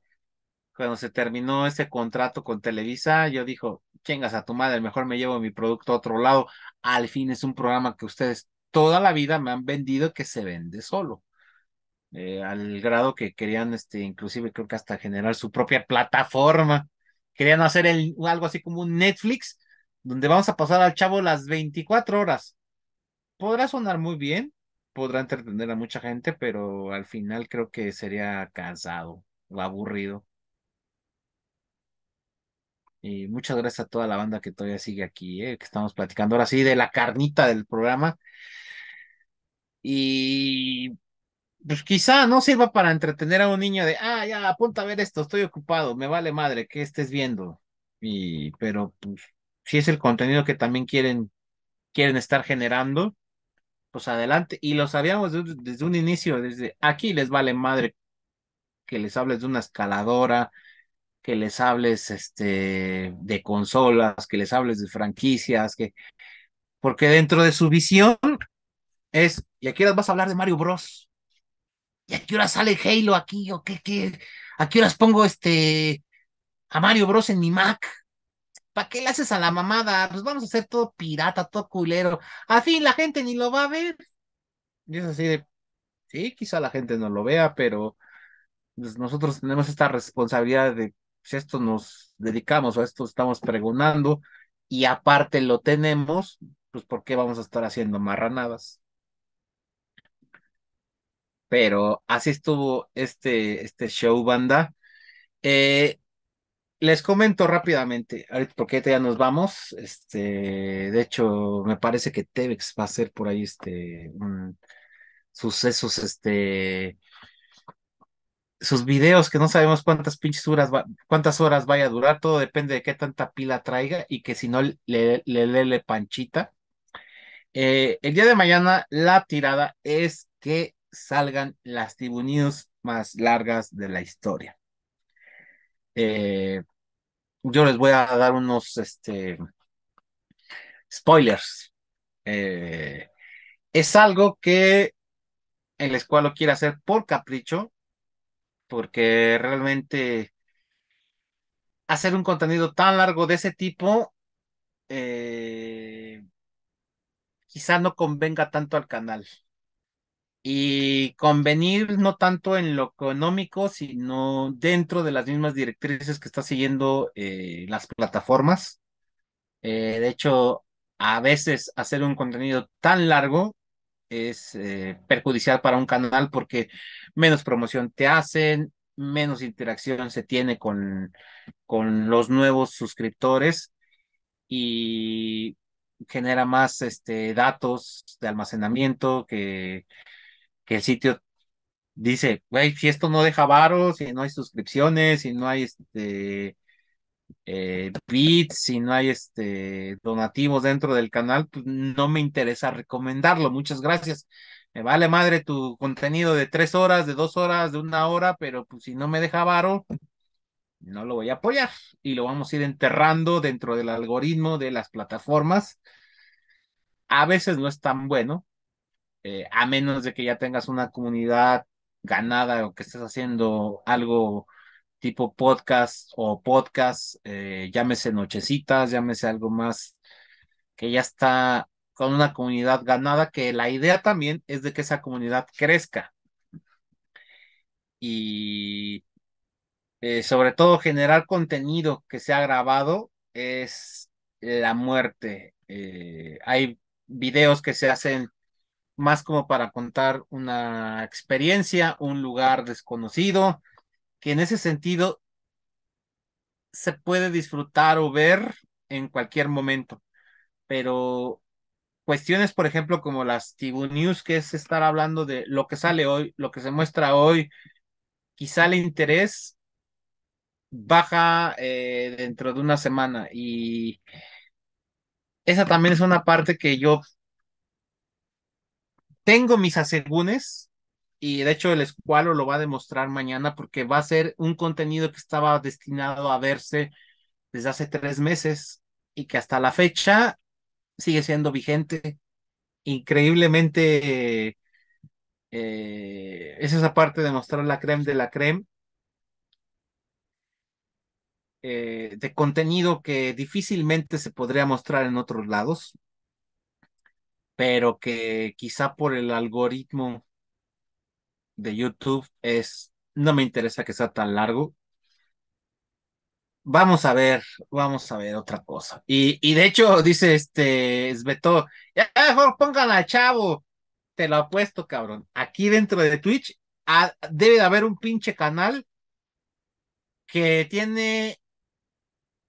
cuando se terminó ese contrato con Televisa, yo dijo, chingas a tu madre, mejor me llevo mi producto a otro lado. Al fin es un programa que ustedes toda la vida me han vendido que se vende solo. Eh, al grado que querían, este, inclusive creo que hasta generar su propia plataforma. Querían hacer algo así como un Netflix, donde vamos a pasar al chavo las 24 horas. Podrá sonar muy bien, podrá entretener a mucha gente, pero al final creo que sería cansado o aburrido. Y muchas gracias a toda la banda que todavía sigue aquí, eh, que estamos platicando ahora sí de la carnita del programa. Y pues quizá no sirva para entretener a un niño de, ah, ya, apunta a ver esto, estoy ocupado, me vale madre, que estés viendo? Y, pero pues, si es el contenido que también quieren, quieren estar generando, pues adelante. Y lo sabíamos desde un inicio, desde aquí les vale madre que les hables de una escaladora, que les hables este, de consolas, que les hables de franquicias, que... porque dentro de su visión es, ¿y a qué horas vas a hablar de Mario Bros? ¿Y a qué horas sale Halo aquí? ¿O qué, qué? ¿A qué horas pongo este a Mario Bros en mi Mac? ¿Para qué le haces a la mamada? Pues vamos a hacer todo pirata, todo culero. A la gente ni lo va a ver. Y es así de, sí, quizá la gente no lo vea, pero pues, nosotros tenemos esta responsabilidad de pues esto nos dedicamos o esto estamos pregonando y aparte lo tenemos, pues ¿por qué vamos a estar haciendo marranadas? Pero así estuvo este, este show, banda. Eh, les comento rápidamente, porque ya nos vamos. Este, de hecho, me parece que Tevex va a ser por ahí este sucesos este sus videos que no sabemos cuántas pinches horas, cuántas horas vaya a durar, todo depende de qué tanta pila traiga y que si no le le, le, panchita. Eh, el día de mañana la tirada es que salgan las Tibu más largas de la historia. Eh, yo les voy a dar unos este, spoilers. Eh, es algo que el escuadro quiere hacer por capricho, porque realmente hacer un contenido tan largo de ese tipo eh, quizá no convenga tanto al canal. Y convenir no tanto en lo económico, sino dentro de las mismas directrices que está siguiendo eh, las plataformas. Eh, de hecho, a veces hacer un contenido tan largo es eh, perjudicial para un canal porque menos promoción te hacen, menos interacción se tiene con, con los nuevos suscriptores y genera más este, datos de almacenamiento que, que el sitio dice, güey, si esto no deja varos, si no hay suscripciones, si no hay este, eh, bits, si no hay este donativos dentro del canal, pues no me interesa recomendarlo. Muchas gracias. Me vale madre tu contenido de tres horas, de dos horas, de una hora, pero pues si no me deja varo, no lo voy a apoyar y lo vamos a ir enterrando dentro del algoritmo de las plataformas. A veces no es tan bueno, eh, a menos de que ya tengas una comunidad ganada o que estés haciendo algo tipo podcast o podcast, eh, llámese Nochecitas, llámese algo más, que ya está con una comunidad ganada, que la idea también es de que esa comunidad crezca. Y eh, sobre todo generar contenido que sea grabado es la muerte. Eh, hay videos que se hacen más como para contar una experiencia, un lugar desconocido, que en ese sentido se puede disfrutar o ver en cualquier momento. Pero cuestiones, por ejemplo, como las TV News, que es estar hablando de lo que sale hoy, lo que se muestra hoy, quizá el interés baja eh, dentro de una semana. Y esa también es una parte que yo tengo mis asegúnes y de hecho el escualo lo va a demostrar mañana porque va a ser un contenido que estaba destinado a verse desde hace tres meses y que hasta la fecha sigue siendo vigente. Increíblemente, eh, es esa parte de mostrar la creme de la creme. Eh, de contenido que difícilmente se podría mostrar en otros lados, pero que quizá por el algoritmo de YouTube es, no me interesa que sea tan largo. Vamos a ver, vamos a ver otra cosa. Y, y de hecho, dice este Sveto, ya mejor pongan al chavo. Te lo apuesto, cabrón. Aquí dentro de Twitch ah, debe de haber un pinche canal que tiene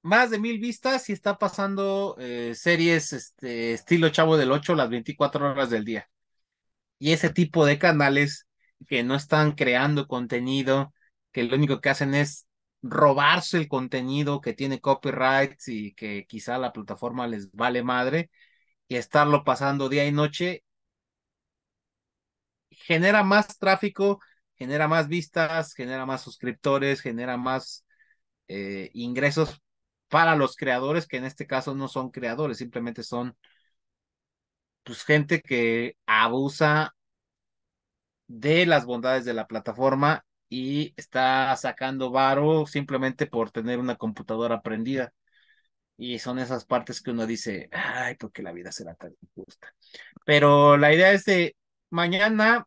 más de mil vistas y está pasando eh, series este, estilo Chavo del 8 las 24 horas del día. Y ese tipo de canales que no están creando contenido, que lo único que hacen es robarse el contenido que tiene copyrights y que quizá la plataforma les vale madre y estarlo pasando día y noche genera más tráfico, genera más vistas, genera más suscriptores, genera más eh, ingresos para los creadores, que en este caso no son creadores, simplemente son pues gente que abusa de las bondades de la plataforma y está sacando varo simplemente por tener una computadora prendida. Y son esas partes que uno dice, ay, porque la vida será tan injusta. Pero la idea es de mañana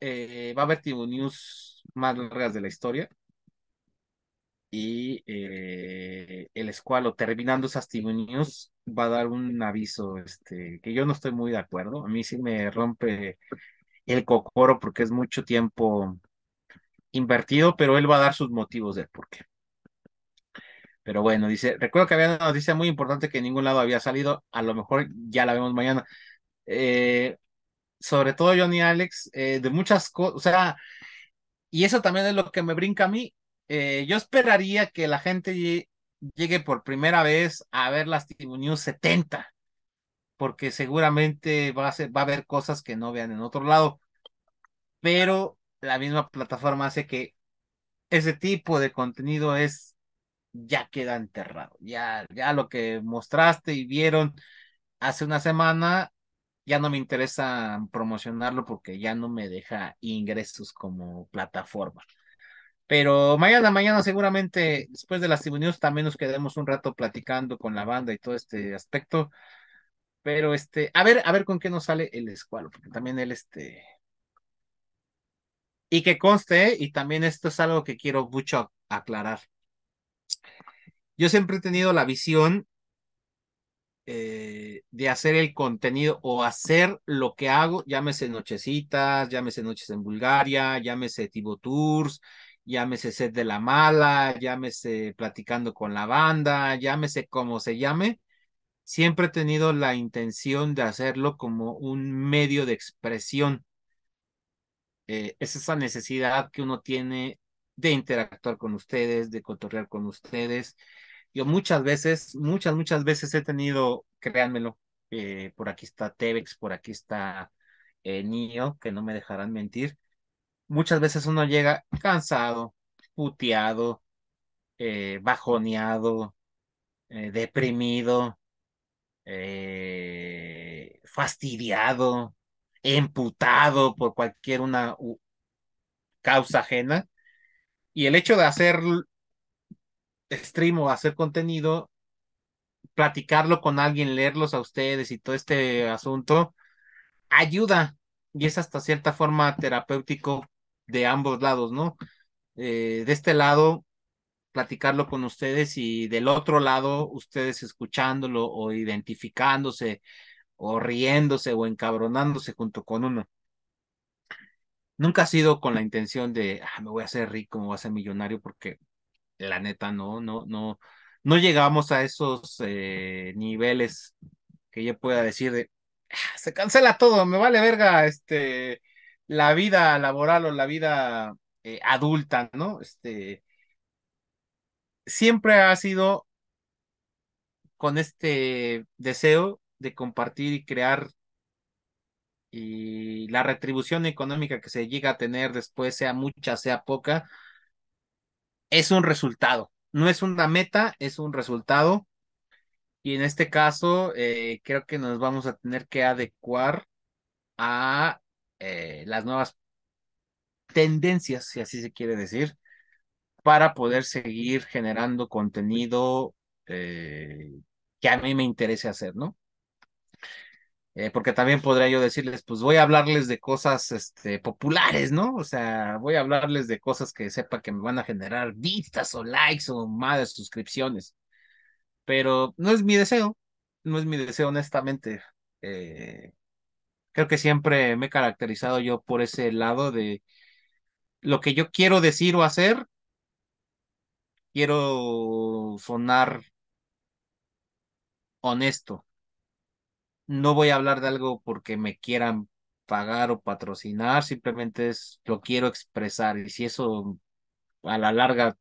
eh, va a haber TV News más largas de la historia. Y eh, el escualo, terminando esas TV News, va a dar un aviso este, que yo no estoy muy de acuerdo. A mí sí me rompe el Cocoro porque es mucho tiempo invertido, pero él va a dar sus motivos del por qué. Pero bueno, dice, recuerdo que había una noticia muy importante que en ningún lado había salido, a lo mejor ya la vemos mañana. Eh, sobre todo Johnny Alex, eh, de muchas cosas, o sea, y eso también es lo que me brinca a mí. Eh, yo esperaría que la gente llegue por primera vez a ver las TV News 70, porque seguramente va a, ser, va a haber cosas que no vean en otro lado, pero la misma plataforma hace que ese tipo de contenido es ya queda enterrado, ya, ya lo que mostraste y vieron hace una semana ya no me interesa promocionarlo porque ya no me deja ingresos como plataforma. Pero mañana, mañana seguramente, después de las reuniones también nos quedemos un rato platicando con la banda y todo este aspecto. Pero este, a ver, a ver con qué nos sale el escualo, porque también él este. Y que conste, y también esto es algo que quiero mucho aclarar. Yo siempre he tenido la visión eh, de hacer el contenido o hacer lo que hago, llámese Nochecitas, llámese Noches en Bulgaria, llámese Tibo Tours, llámese Set de la Mala, llámese Platicando con la Banda, llámese como se llame, siempre he tenido la intención de hacerlo como un medio de expresión. Eh, es esa necesidad que uno tiene de interactuar con ustedes, de cotorrear con ustedes. Yo muchas veces, muchas, muchas veces he tenido, créanmelo, eh, por aquí está Tevex, por aquí está eh, Nio, que no me dejarán mentir. Muchas veces uno llega cansado, puteado, bajoneado, deprimido, eh, fastidiado, emputado por cualquier una causa ajena. Y el hecho de hacer stream o hacer contenido, platicarlo con alguien, leerlos a ustedes y todo este asunto, ayuda y es hasta cierta forma terapéutico de ambos lados, ¿no? Eh, de este lado, platicarlo con ustedes y del otro lado, ustedes escuchándolo o identificándose o riéndose o encabronándose junto con uno. Nunca ha sido con la intención de, ah, me voy a hacer rico, me voy a hacer millonario, porque la neta no, no, no, no llegamos a esos eh, niveles que yo pueda decir de, ah, se cancela todo, me vale verga, este, la vida laboral o la vida eh, adulta, ¿no? Este, siempre ha sido con este deseo de compartir y crear y la retribución económica que se llega a tener después, sea mucha, sea poca, es un resultado. No es una meta, es un resultado. Y en este caso, eh, creo que nos vamos a tener que adecuar a eh, las nuevas tendencias, si así se quiere decir, para poder seguir generando contenido eh, que a mí me interese hacer, ¿no? Eh, porque también podría yo decirles, pues voy a hablarles de cosas este, populares, ¿no? O sea, voy a hablarles de cosas que sepa que me van a generar vistas o likes o más de suscripciones. Pero no es mi deseo, no es mi deseo, honestamente. Eh, creo que siempre me he caracterizado yo por ese lado de lo que yo quiero decir o hacer, quiero sonar honesto. No voy a hablar de algo porque me quieran pagar o patrocinar, simplemente es, lo quiero expresar y si eso a la larga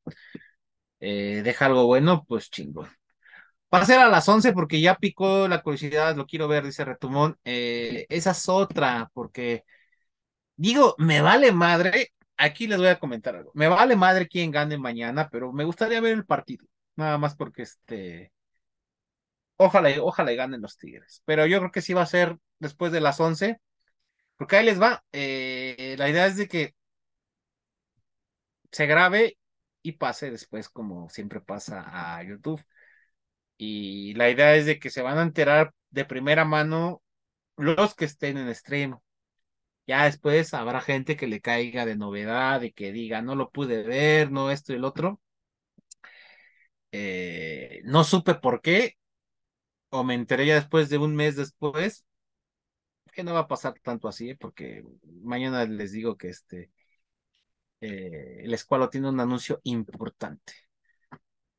eh, deja algo bueno, pues chingón. Va a ser a las 11 porque ya picó la curiosidad, lo quiero ver, dice Retumón. Eh, esa es otra, porque digo, me vale madre aquí les voy a comentar algo. Me vale madre quién gane mañana, pero me gustaría ver el partido. Nada más porque este. Ojalá, ojalá y ganen los Tigres. Pero yo creo que sí va a ser después de las 11. Porque ahí les va. Eh, la idea es de que se grabe y pase después, como siempre pasa a YouTube. Y la idea es de que se van a enterar de primera mano los que estén en stream. Ya después habrá gente que le caiga de novedad y que diga, no lo pude ver, no esto y el otro. Eh, no supe por qué, o me enteré ya después de un mes después, que no va a pasar tanto así, ¿eh? porque mañana les digo que este, eh, el escualo tiene un anuncio importante.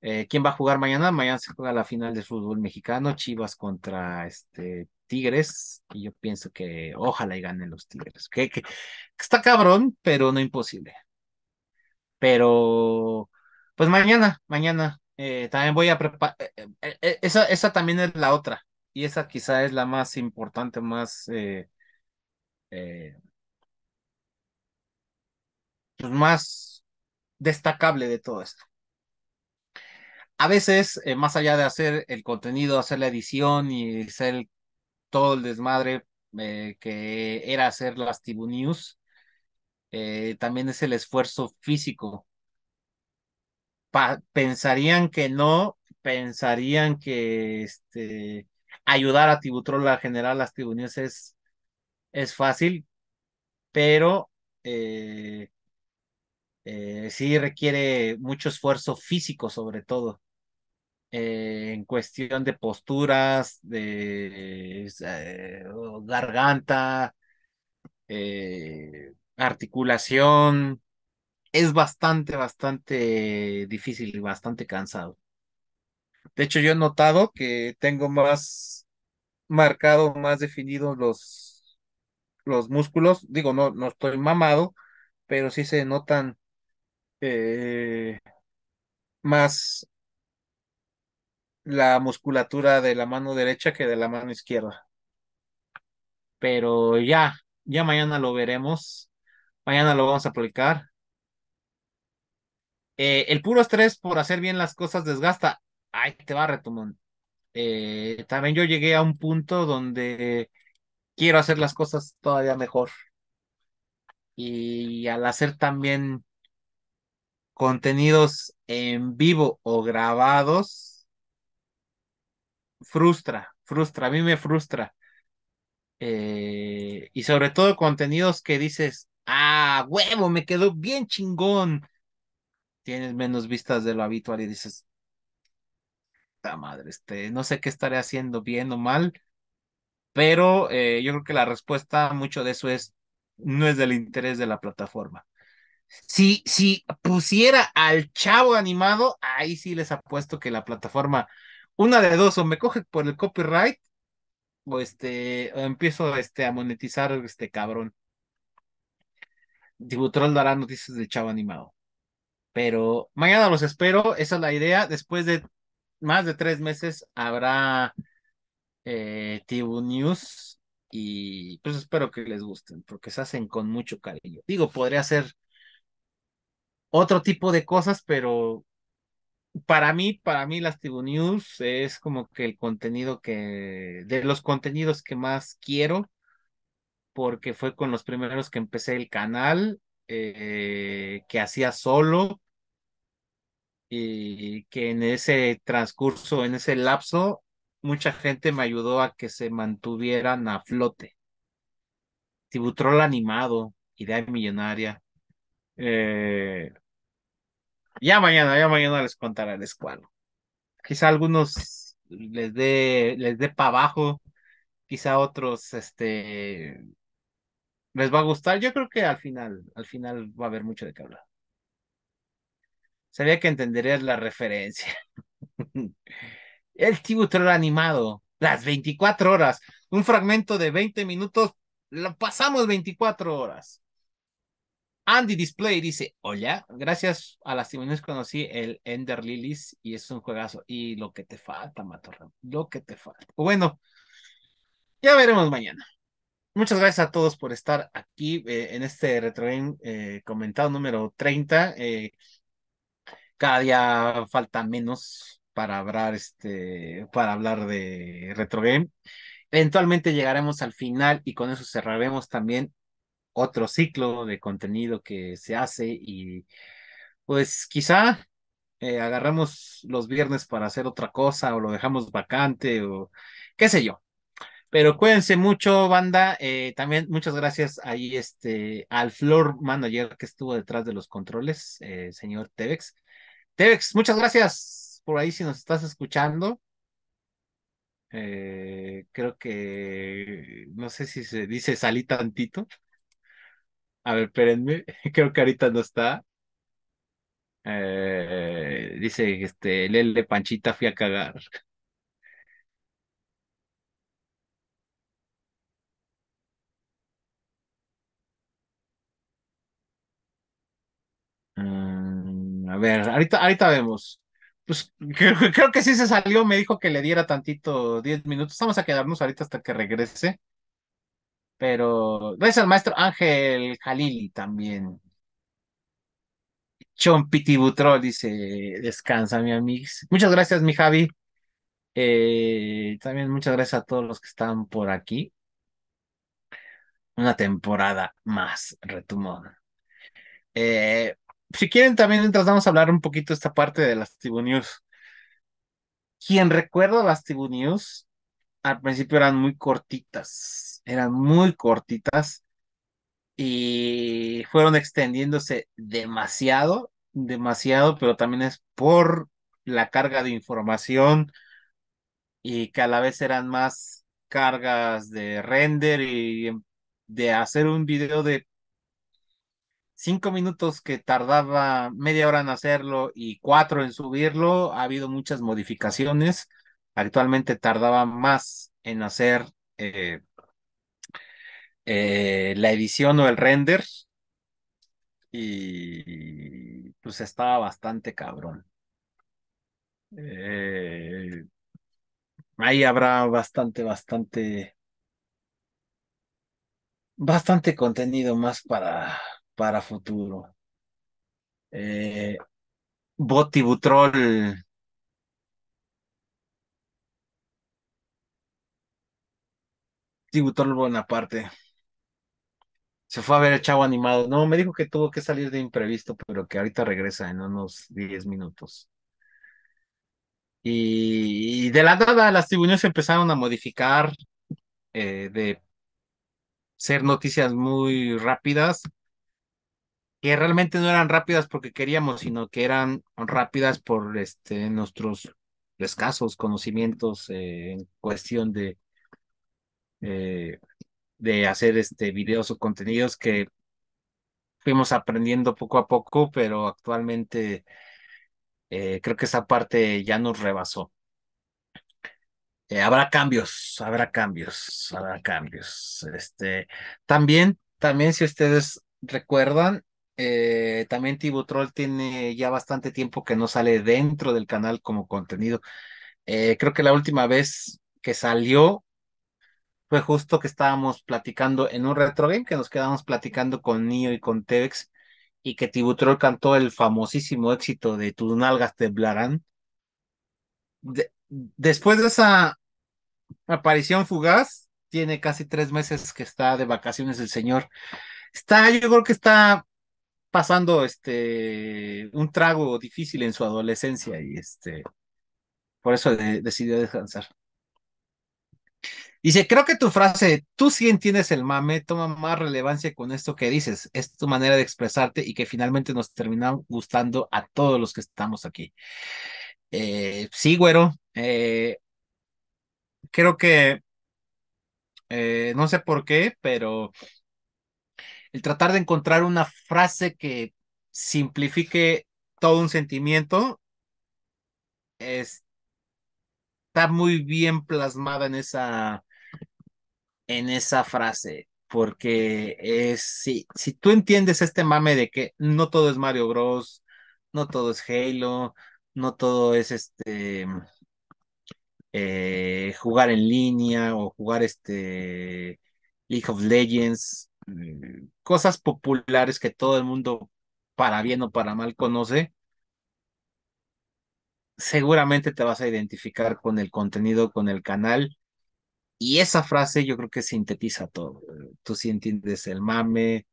Eh, ¿Quién va a jugar mañana? Mañana se juega la final de fútbol mexicano, Chivas contra este Tigres, y yo pienso que ojalá y ganen los Tigres. Que, está cabrón, pero no imposible. Pero, pues mañana, mañana, eh, también voy a preparar. Eh, esa, esa también es la otra, y esa quizá es la más importante, más. Pues más destacable de todo esto a veces, eh, más allá de hacer el contenido, hacer la edición y hacer todo el desmadre eh, que era hacer las Tibu News, eh, también es el esfuerzo físico. pensarían que no, pensarían que este, ayudar a Tibutrol a generar las Tibunius es, es fácil, pero sí requiere mucho esfuerzo físico sobre todo. Eh, en cuestión de posturas, de eh, garganta, eh, articulación. Es bastante, bastante difícil y bastante cansado. De hecho, yo he notado que tengo más marcado, más definidos los, los músculos. Digo, no, no estoy mamado, pero sí se notan más la musculatura de la mano derecha que de la mano izquierda. Pero ya, ya mañana lo veremos. Mañana lo vamos a aplicar. Eh, el puro estrés por hacer bien las cosas desgasta. Ay, te va retomón. Eh, también yo llegué a un punto donde quiero hacer las cosas todavía mejor. Y al hacer también contenidos en vivo o grabados, frustra, frustra, a mí me frustra. Eh, y sobre todo contenidos que dices, ah, huevo, me quedó bien chingón. Tienes menos vistas de lo habitual y dices, ta madre, este, no sé qué estaré haciendo bien o mal, pero eh, yo creo que la respuesta a mucho de eso es, no es del interés de la plataforma. Si, si pusiera al chavo animado, ahí sí les apuesto que la plataforma una de dos, o me coge por el copyright, o este, empiezo este, a monetizar este cabrón. Dibutrol dará noticias de Chavo Animado. Pero mañana los espero, esa es la idea. Después de más de tres meses habrá eh, Tibu News y pues espero que les gusten porque se hacen con mucho cariño. Digo, podría ser otro tipo de cosas, pero para mí, para mí las Tibu News es como que el contenido que, de los contenidos que más quiero, porque fue con los primeros que empecé el canal, eh, que hacía solo, y que en ese transcurso, en ese lapso, mucha gente me ayudó a que se mantuvieran a flote. Tibutrol animado, idea millonaria. Eh, ya mañana, ya mañana les contaré el cuándo. Quizá algunos les dé, les dé para abajo, quizá otros, este, les va a gustar. Yo creo que al final, al final va a haber mucho de qué hablar. Sabía que entenderías la referencia. El tibutrón animado, las 24 horas, un fragmento de 20 minutos, lo pasamos 24 horas. Andy Display dice, hola, gracias a las Timones conocí el Ender Lilies y es un juegazo. Y lo que te falta, Matorra, lo que te falta. Bueno, ya veremos mañana. Muchas gracias a todos por estar aquí eh, en este Retro eh, comentado número 30. Eh, cada día falta menos para hablar este para hablar de retro game. Eventualmente llegaremos al final y con eso cerraremos también otro ciclo de contenido que se hace y pues quizá eh, agarramos los viernes para hacer otra cosa o lo dejamos vacante o qué sé yo. Pero cuídense mucho, banda. Eh, también muchas gracias ahí este, al floor manager que estuvo detrás de los controles, eh, señor Tevex. Tevex, muchas gracias por ahí si nos estás escuchando. creo que no sé si se dice salí tantito. A ver, espérenme, creo que ahorita no está. Eh, dice, este, Lele Panchita, fui a cagar. Mm, a ver, ahorita, ahorita vemos. Pues creo, que sí se salió, me dijo que le diera tantito, diez minutos. Vamos a quedarnos ahorita hasta que regrese. Pero es el maestro Ángel Jalili también. Chompiti dice, descansa mi amigos. Muchas gracias, mi Javi. Eh, también muchas gracias a todos los que están por aquí. Una temporada más, retumón. Eh, si quieren, también mientras vamos a hablar un poquito esta parte de las Tibu News. Quien recuerda las Tibu News, al principio eran muy cortitas eran muy cortitas y fueron extendiéndose demasiado, demasiado, pero también es por la carga de información y que a la vez eran más cargas de render y em, de hacer un video de cinco minutos que tardaba media hora en hacerlo y cuatro en subirlo, ha habido muchas modificaciones. Actualmente tardaba más en hacer eh, eh, la edición o el render. Y pues estaba bastante cabrón. Eh, ahí habrá bastante, bastante, bastante contenido más para, para futuro. Eh, Boti Butrol. Bonaparte se fue a ver el chavo animado. No, me dijo que tuvo que salir de imprevisto, pero que ahorita regresa en unos 10 minutos. Y, de la nada las tribunas empezaron a modificar eh, de ser noticias muy rápidas, que realmente no eran rápidas porque queríamos, sino que eran rápidas por este, nuestros escasos conocimientos eh, en cuestión de eh, de hacer este videos o contenidos que fuimos aprendiendo poco a poco, pero actualmente eh, creo que esa parte ya nos rebasó. Eh, habrá cambios, habrá cambios, habrá cambios. Este, también, también si ustedes recuerdan, eh, también Tibutrol tiene ya bastante tiempo que no sale dentro del canal como contenido. Eh, creo que la última vez que salió fue justo que estábamos platicando en un retro game que nos quedamos platicando con Nio y con Tevex y que Tibutrol cantó el famosísimo éxito de Tus nalgas temblarán. después de esa aparición fugaz, tiene casi tres meses que está de vacaciones el señor. Está, yo creo que está pasando este un trago difícil en su adolescencia y este por eso decidió descansar. Dice, creo que tu frase, tú sí entiendes el mame, toma más relevancia con esto que dices. Es tu manera de expresarte y que finalmente nos termina gustando a todos los que estamos aquí. Eh, sí, güero. Eh, creo que, eh, no sé por qué, pero el tratar de encontrar una frase que simplifique todo un sentimiento está muy bien plasmada en esa en esa frase, porque es, si, si tú entiendes este mame de que no todo es Mario Bros, no todo es Halo, no todo es este mm, eh, jugar en línea o jugar este League of Legends, mm, cosas populares que todo el mundo para bien o para mal conoce, seguramente te vas a identificar con el contenido, con el canal y esa frase yo creo que sintetiza todo. Tú sí entiendes el mame,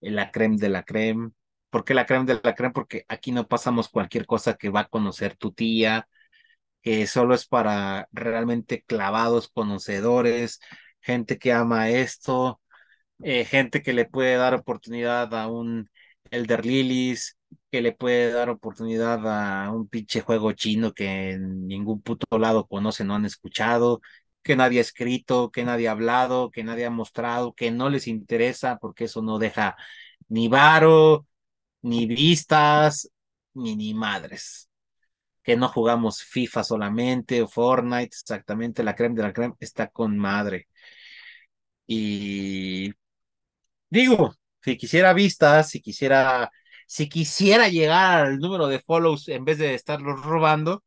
la creme de la creme. ¿Por qué la creme de la creme? Porque aquí no pasamos cualquier cosa que va a conocer tu tía, que solo es para realmente clavados, conocedores, gente que ama esto, eh, gente que le puede dar oportunidad a un Elder Lilies, que le puede dar oportunidad a un pinche juego chino que en ningún puto lado conoce... no han escuchado, que nadie ha escrito, que nadie ha hablado, que nadie ha mostrado, que no les interesa porque eso no deja ni varo, ni vistas, ni, ni madres. Que no jugamos FIFA solamente o Fortnite, exactamente la creme de la creme está con madre. Y digo, si quisiera vistas, si quisiera, si quisiera llegar al número de follows en vez de estarlos robando,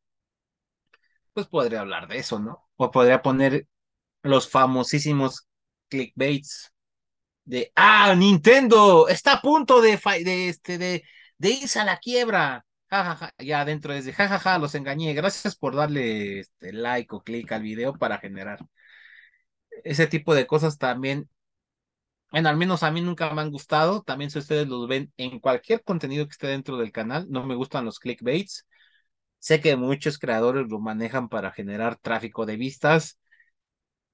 pues podría hablar de eso, ¿no? O podría poner los famosísimos clickbaits de, ah, Nintendo está a punto de, este, de, de irse a la quiebra. Ja, Ya dentro es de, jajaja, ja, ja, los engañé. Gracias por darle este, like o click al video para generar. Ese tipo de cosas también, bueno, al menos a mí nunca me han gustado. También si ustedes los ven en cualquier contenido que esté dentro del canal, no me gustan los clickbaits Sé que muchos creadores lo manejan para generar tráfico de vistas.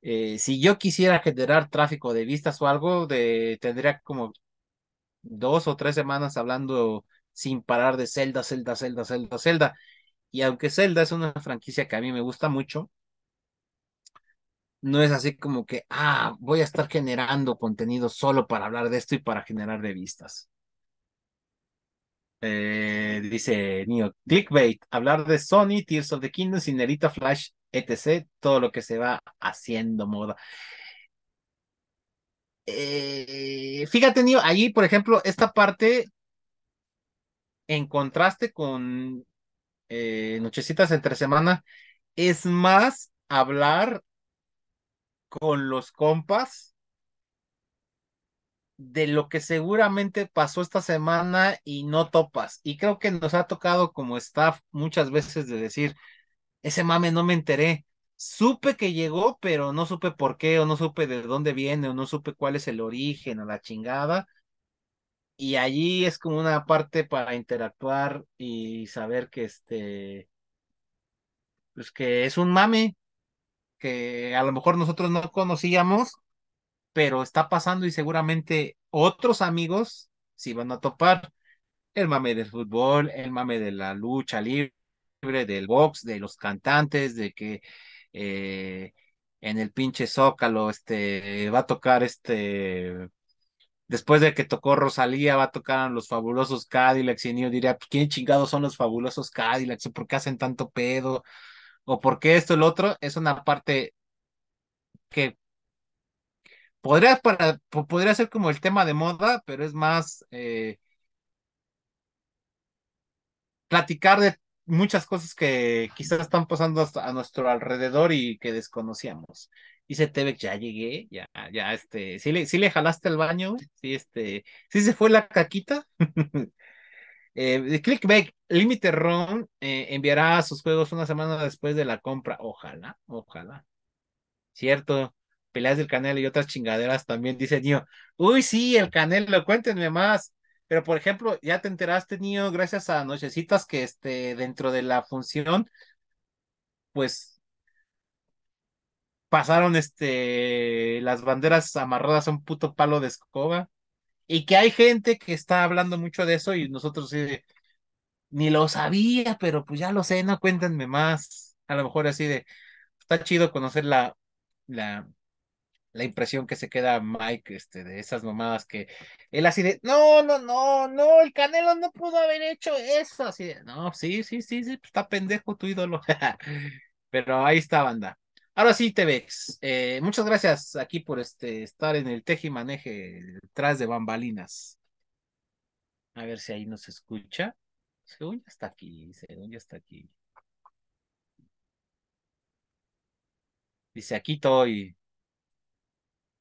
Eh, si yo quisiera generar tráfico de vistas o algo, de, tendría como dos o tres semanas hablando sin parar de Zelda, Zelda, Zelda, Zelda, Zelda. Y aunque Zelda es una franquicia que a mí me gusta mucho, no es así como que, ah, voy a estar generando contenido solo para hablar de esto y para generar revistas. Dice eh, dice Neo, clickbait, hablar de Sony, Tears of the Kingdom, Cinerita, Flash, etc. Todo lo que se va haciendo moda. Eh, fíjate, Neo, ahí, por ejemplo, esta parte, en contraste con eh, Nochecitas entre semana, es más hablar con los compas de lo que seguramente pasó esta semana y no topas. Y creo que nos ha tocado como staff muchas veces de decir, ese mame no me enteré. Supe que llegó, pero no supe por qué, o no supe de dónde viene, o no supe cuál es el origen, o la chingada. Y allí es como una parte para interactuar y saber que este, pues que es un mame que a lo mejor nosotros no conocíamos pero está pasando y seguramente otros amigos si van a topar el mame del fútbol, el mame de la lucha libre, del box, de los cantantes, de que eh, en el pinche Zócalo este, va a tocar este después de que tocó Rosalía, va a tocar a los fabulosos Cadillacs, y yo diría, pues, ¿quién chingados son los fabulosos Cadillacs? ¿Por qué hacen tanto pedo? ¿O por qué esto, el otro? Es una parte que podría, para, podría ser como el tema de moda, pero es más eh, platicar de muchas cosas que quizás están pasando a nuestro alrededor y que desconocíamos. Dice Tebek, ya llegué, ya, ya, este, sí le, sí le jalaste el baño, sí, este, sí se fue la caquita. eh, Clickback, Limited Run eh, enviará sus juegos una semana después de la compra. Ojalá, ojalá. Cierto peleas del canal y otras chingaderas también, dice Nio, uy, sí, el Canelo, cuéntenme más. Pero, por ejemplo, ya te enteraste, Nio, gracias a Nochecitas, que este, dentro de la función, pues pasaron este, las banderas amarradas a un puto palo de escoba. Y que hay gente que está hablando mucho de eso y nosotros ni lo sabía, pero pues ya lo sé, no cuéntenme más. A lo mejor así de, está chido conocer la, la, la impresión que se queda Mike este, de esas mamadas que él así de, no, no, no, no, el Canelo no pudo haber hecho eso, así de, no, sí, sí, sí, sí, pues, está pendejo tu ídolo. Pero ahí está, banda. Ahora sí, te eh, muchas gracias aquí por este, estar en el teje maneje detrás de bambalinas. A ver si ahí nos escucha. Según ya está aquí, según ya está aquí. Dice, aquí estoy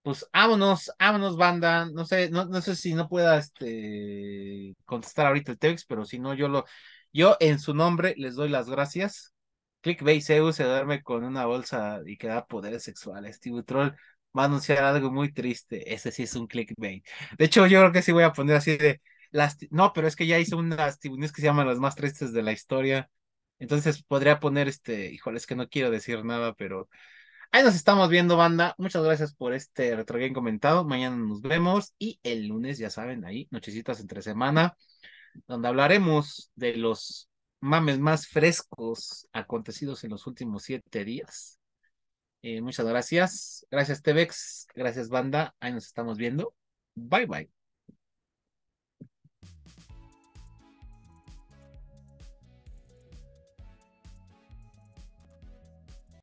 pues vámonos, vámonos, banda. No sé, no, no sé si no pueda este, contestar ahorita el text, pero si no, yo lo, yo en su nombre les doy las gracias. Clickbait usa se duerme con una bolsa y que da poderes sexuales. Steve Troll va a anunciar algo muy triste. Ese sí es un clickbait. De hecho, yo creo que sí voy a poner así de. Las, no, pero es que ya hice unas tibunes que se llaman las más tristes de la historia. Entonces podría poner este, híjole, es que no quiero decir nada, pero Ahí nos estamos viendo, banda. Muchas gracias por este retro game comentado. Mañana nos vemos y el lunes, ya saben, ahí, nochecitas entre semana, donde hablaremos de los mames más frescos acontecidos en los últimos siete días. Eh, muchas gracias. Gracias, Tebex. Gracias, banda. Ahí nos estamos viendo. Bye, bye.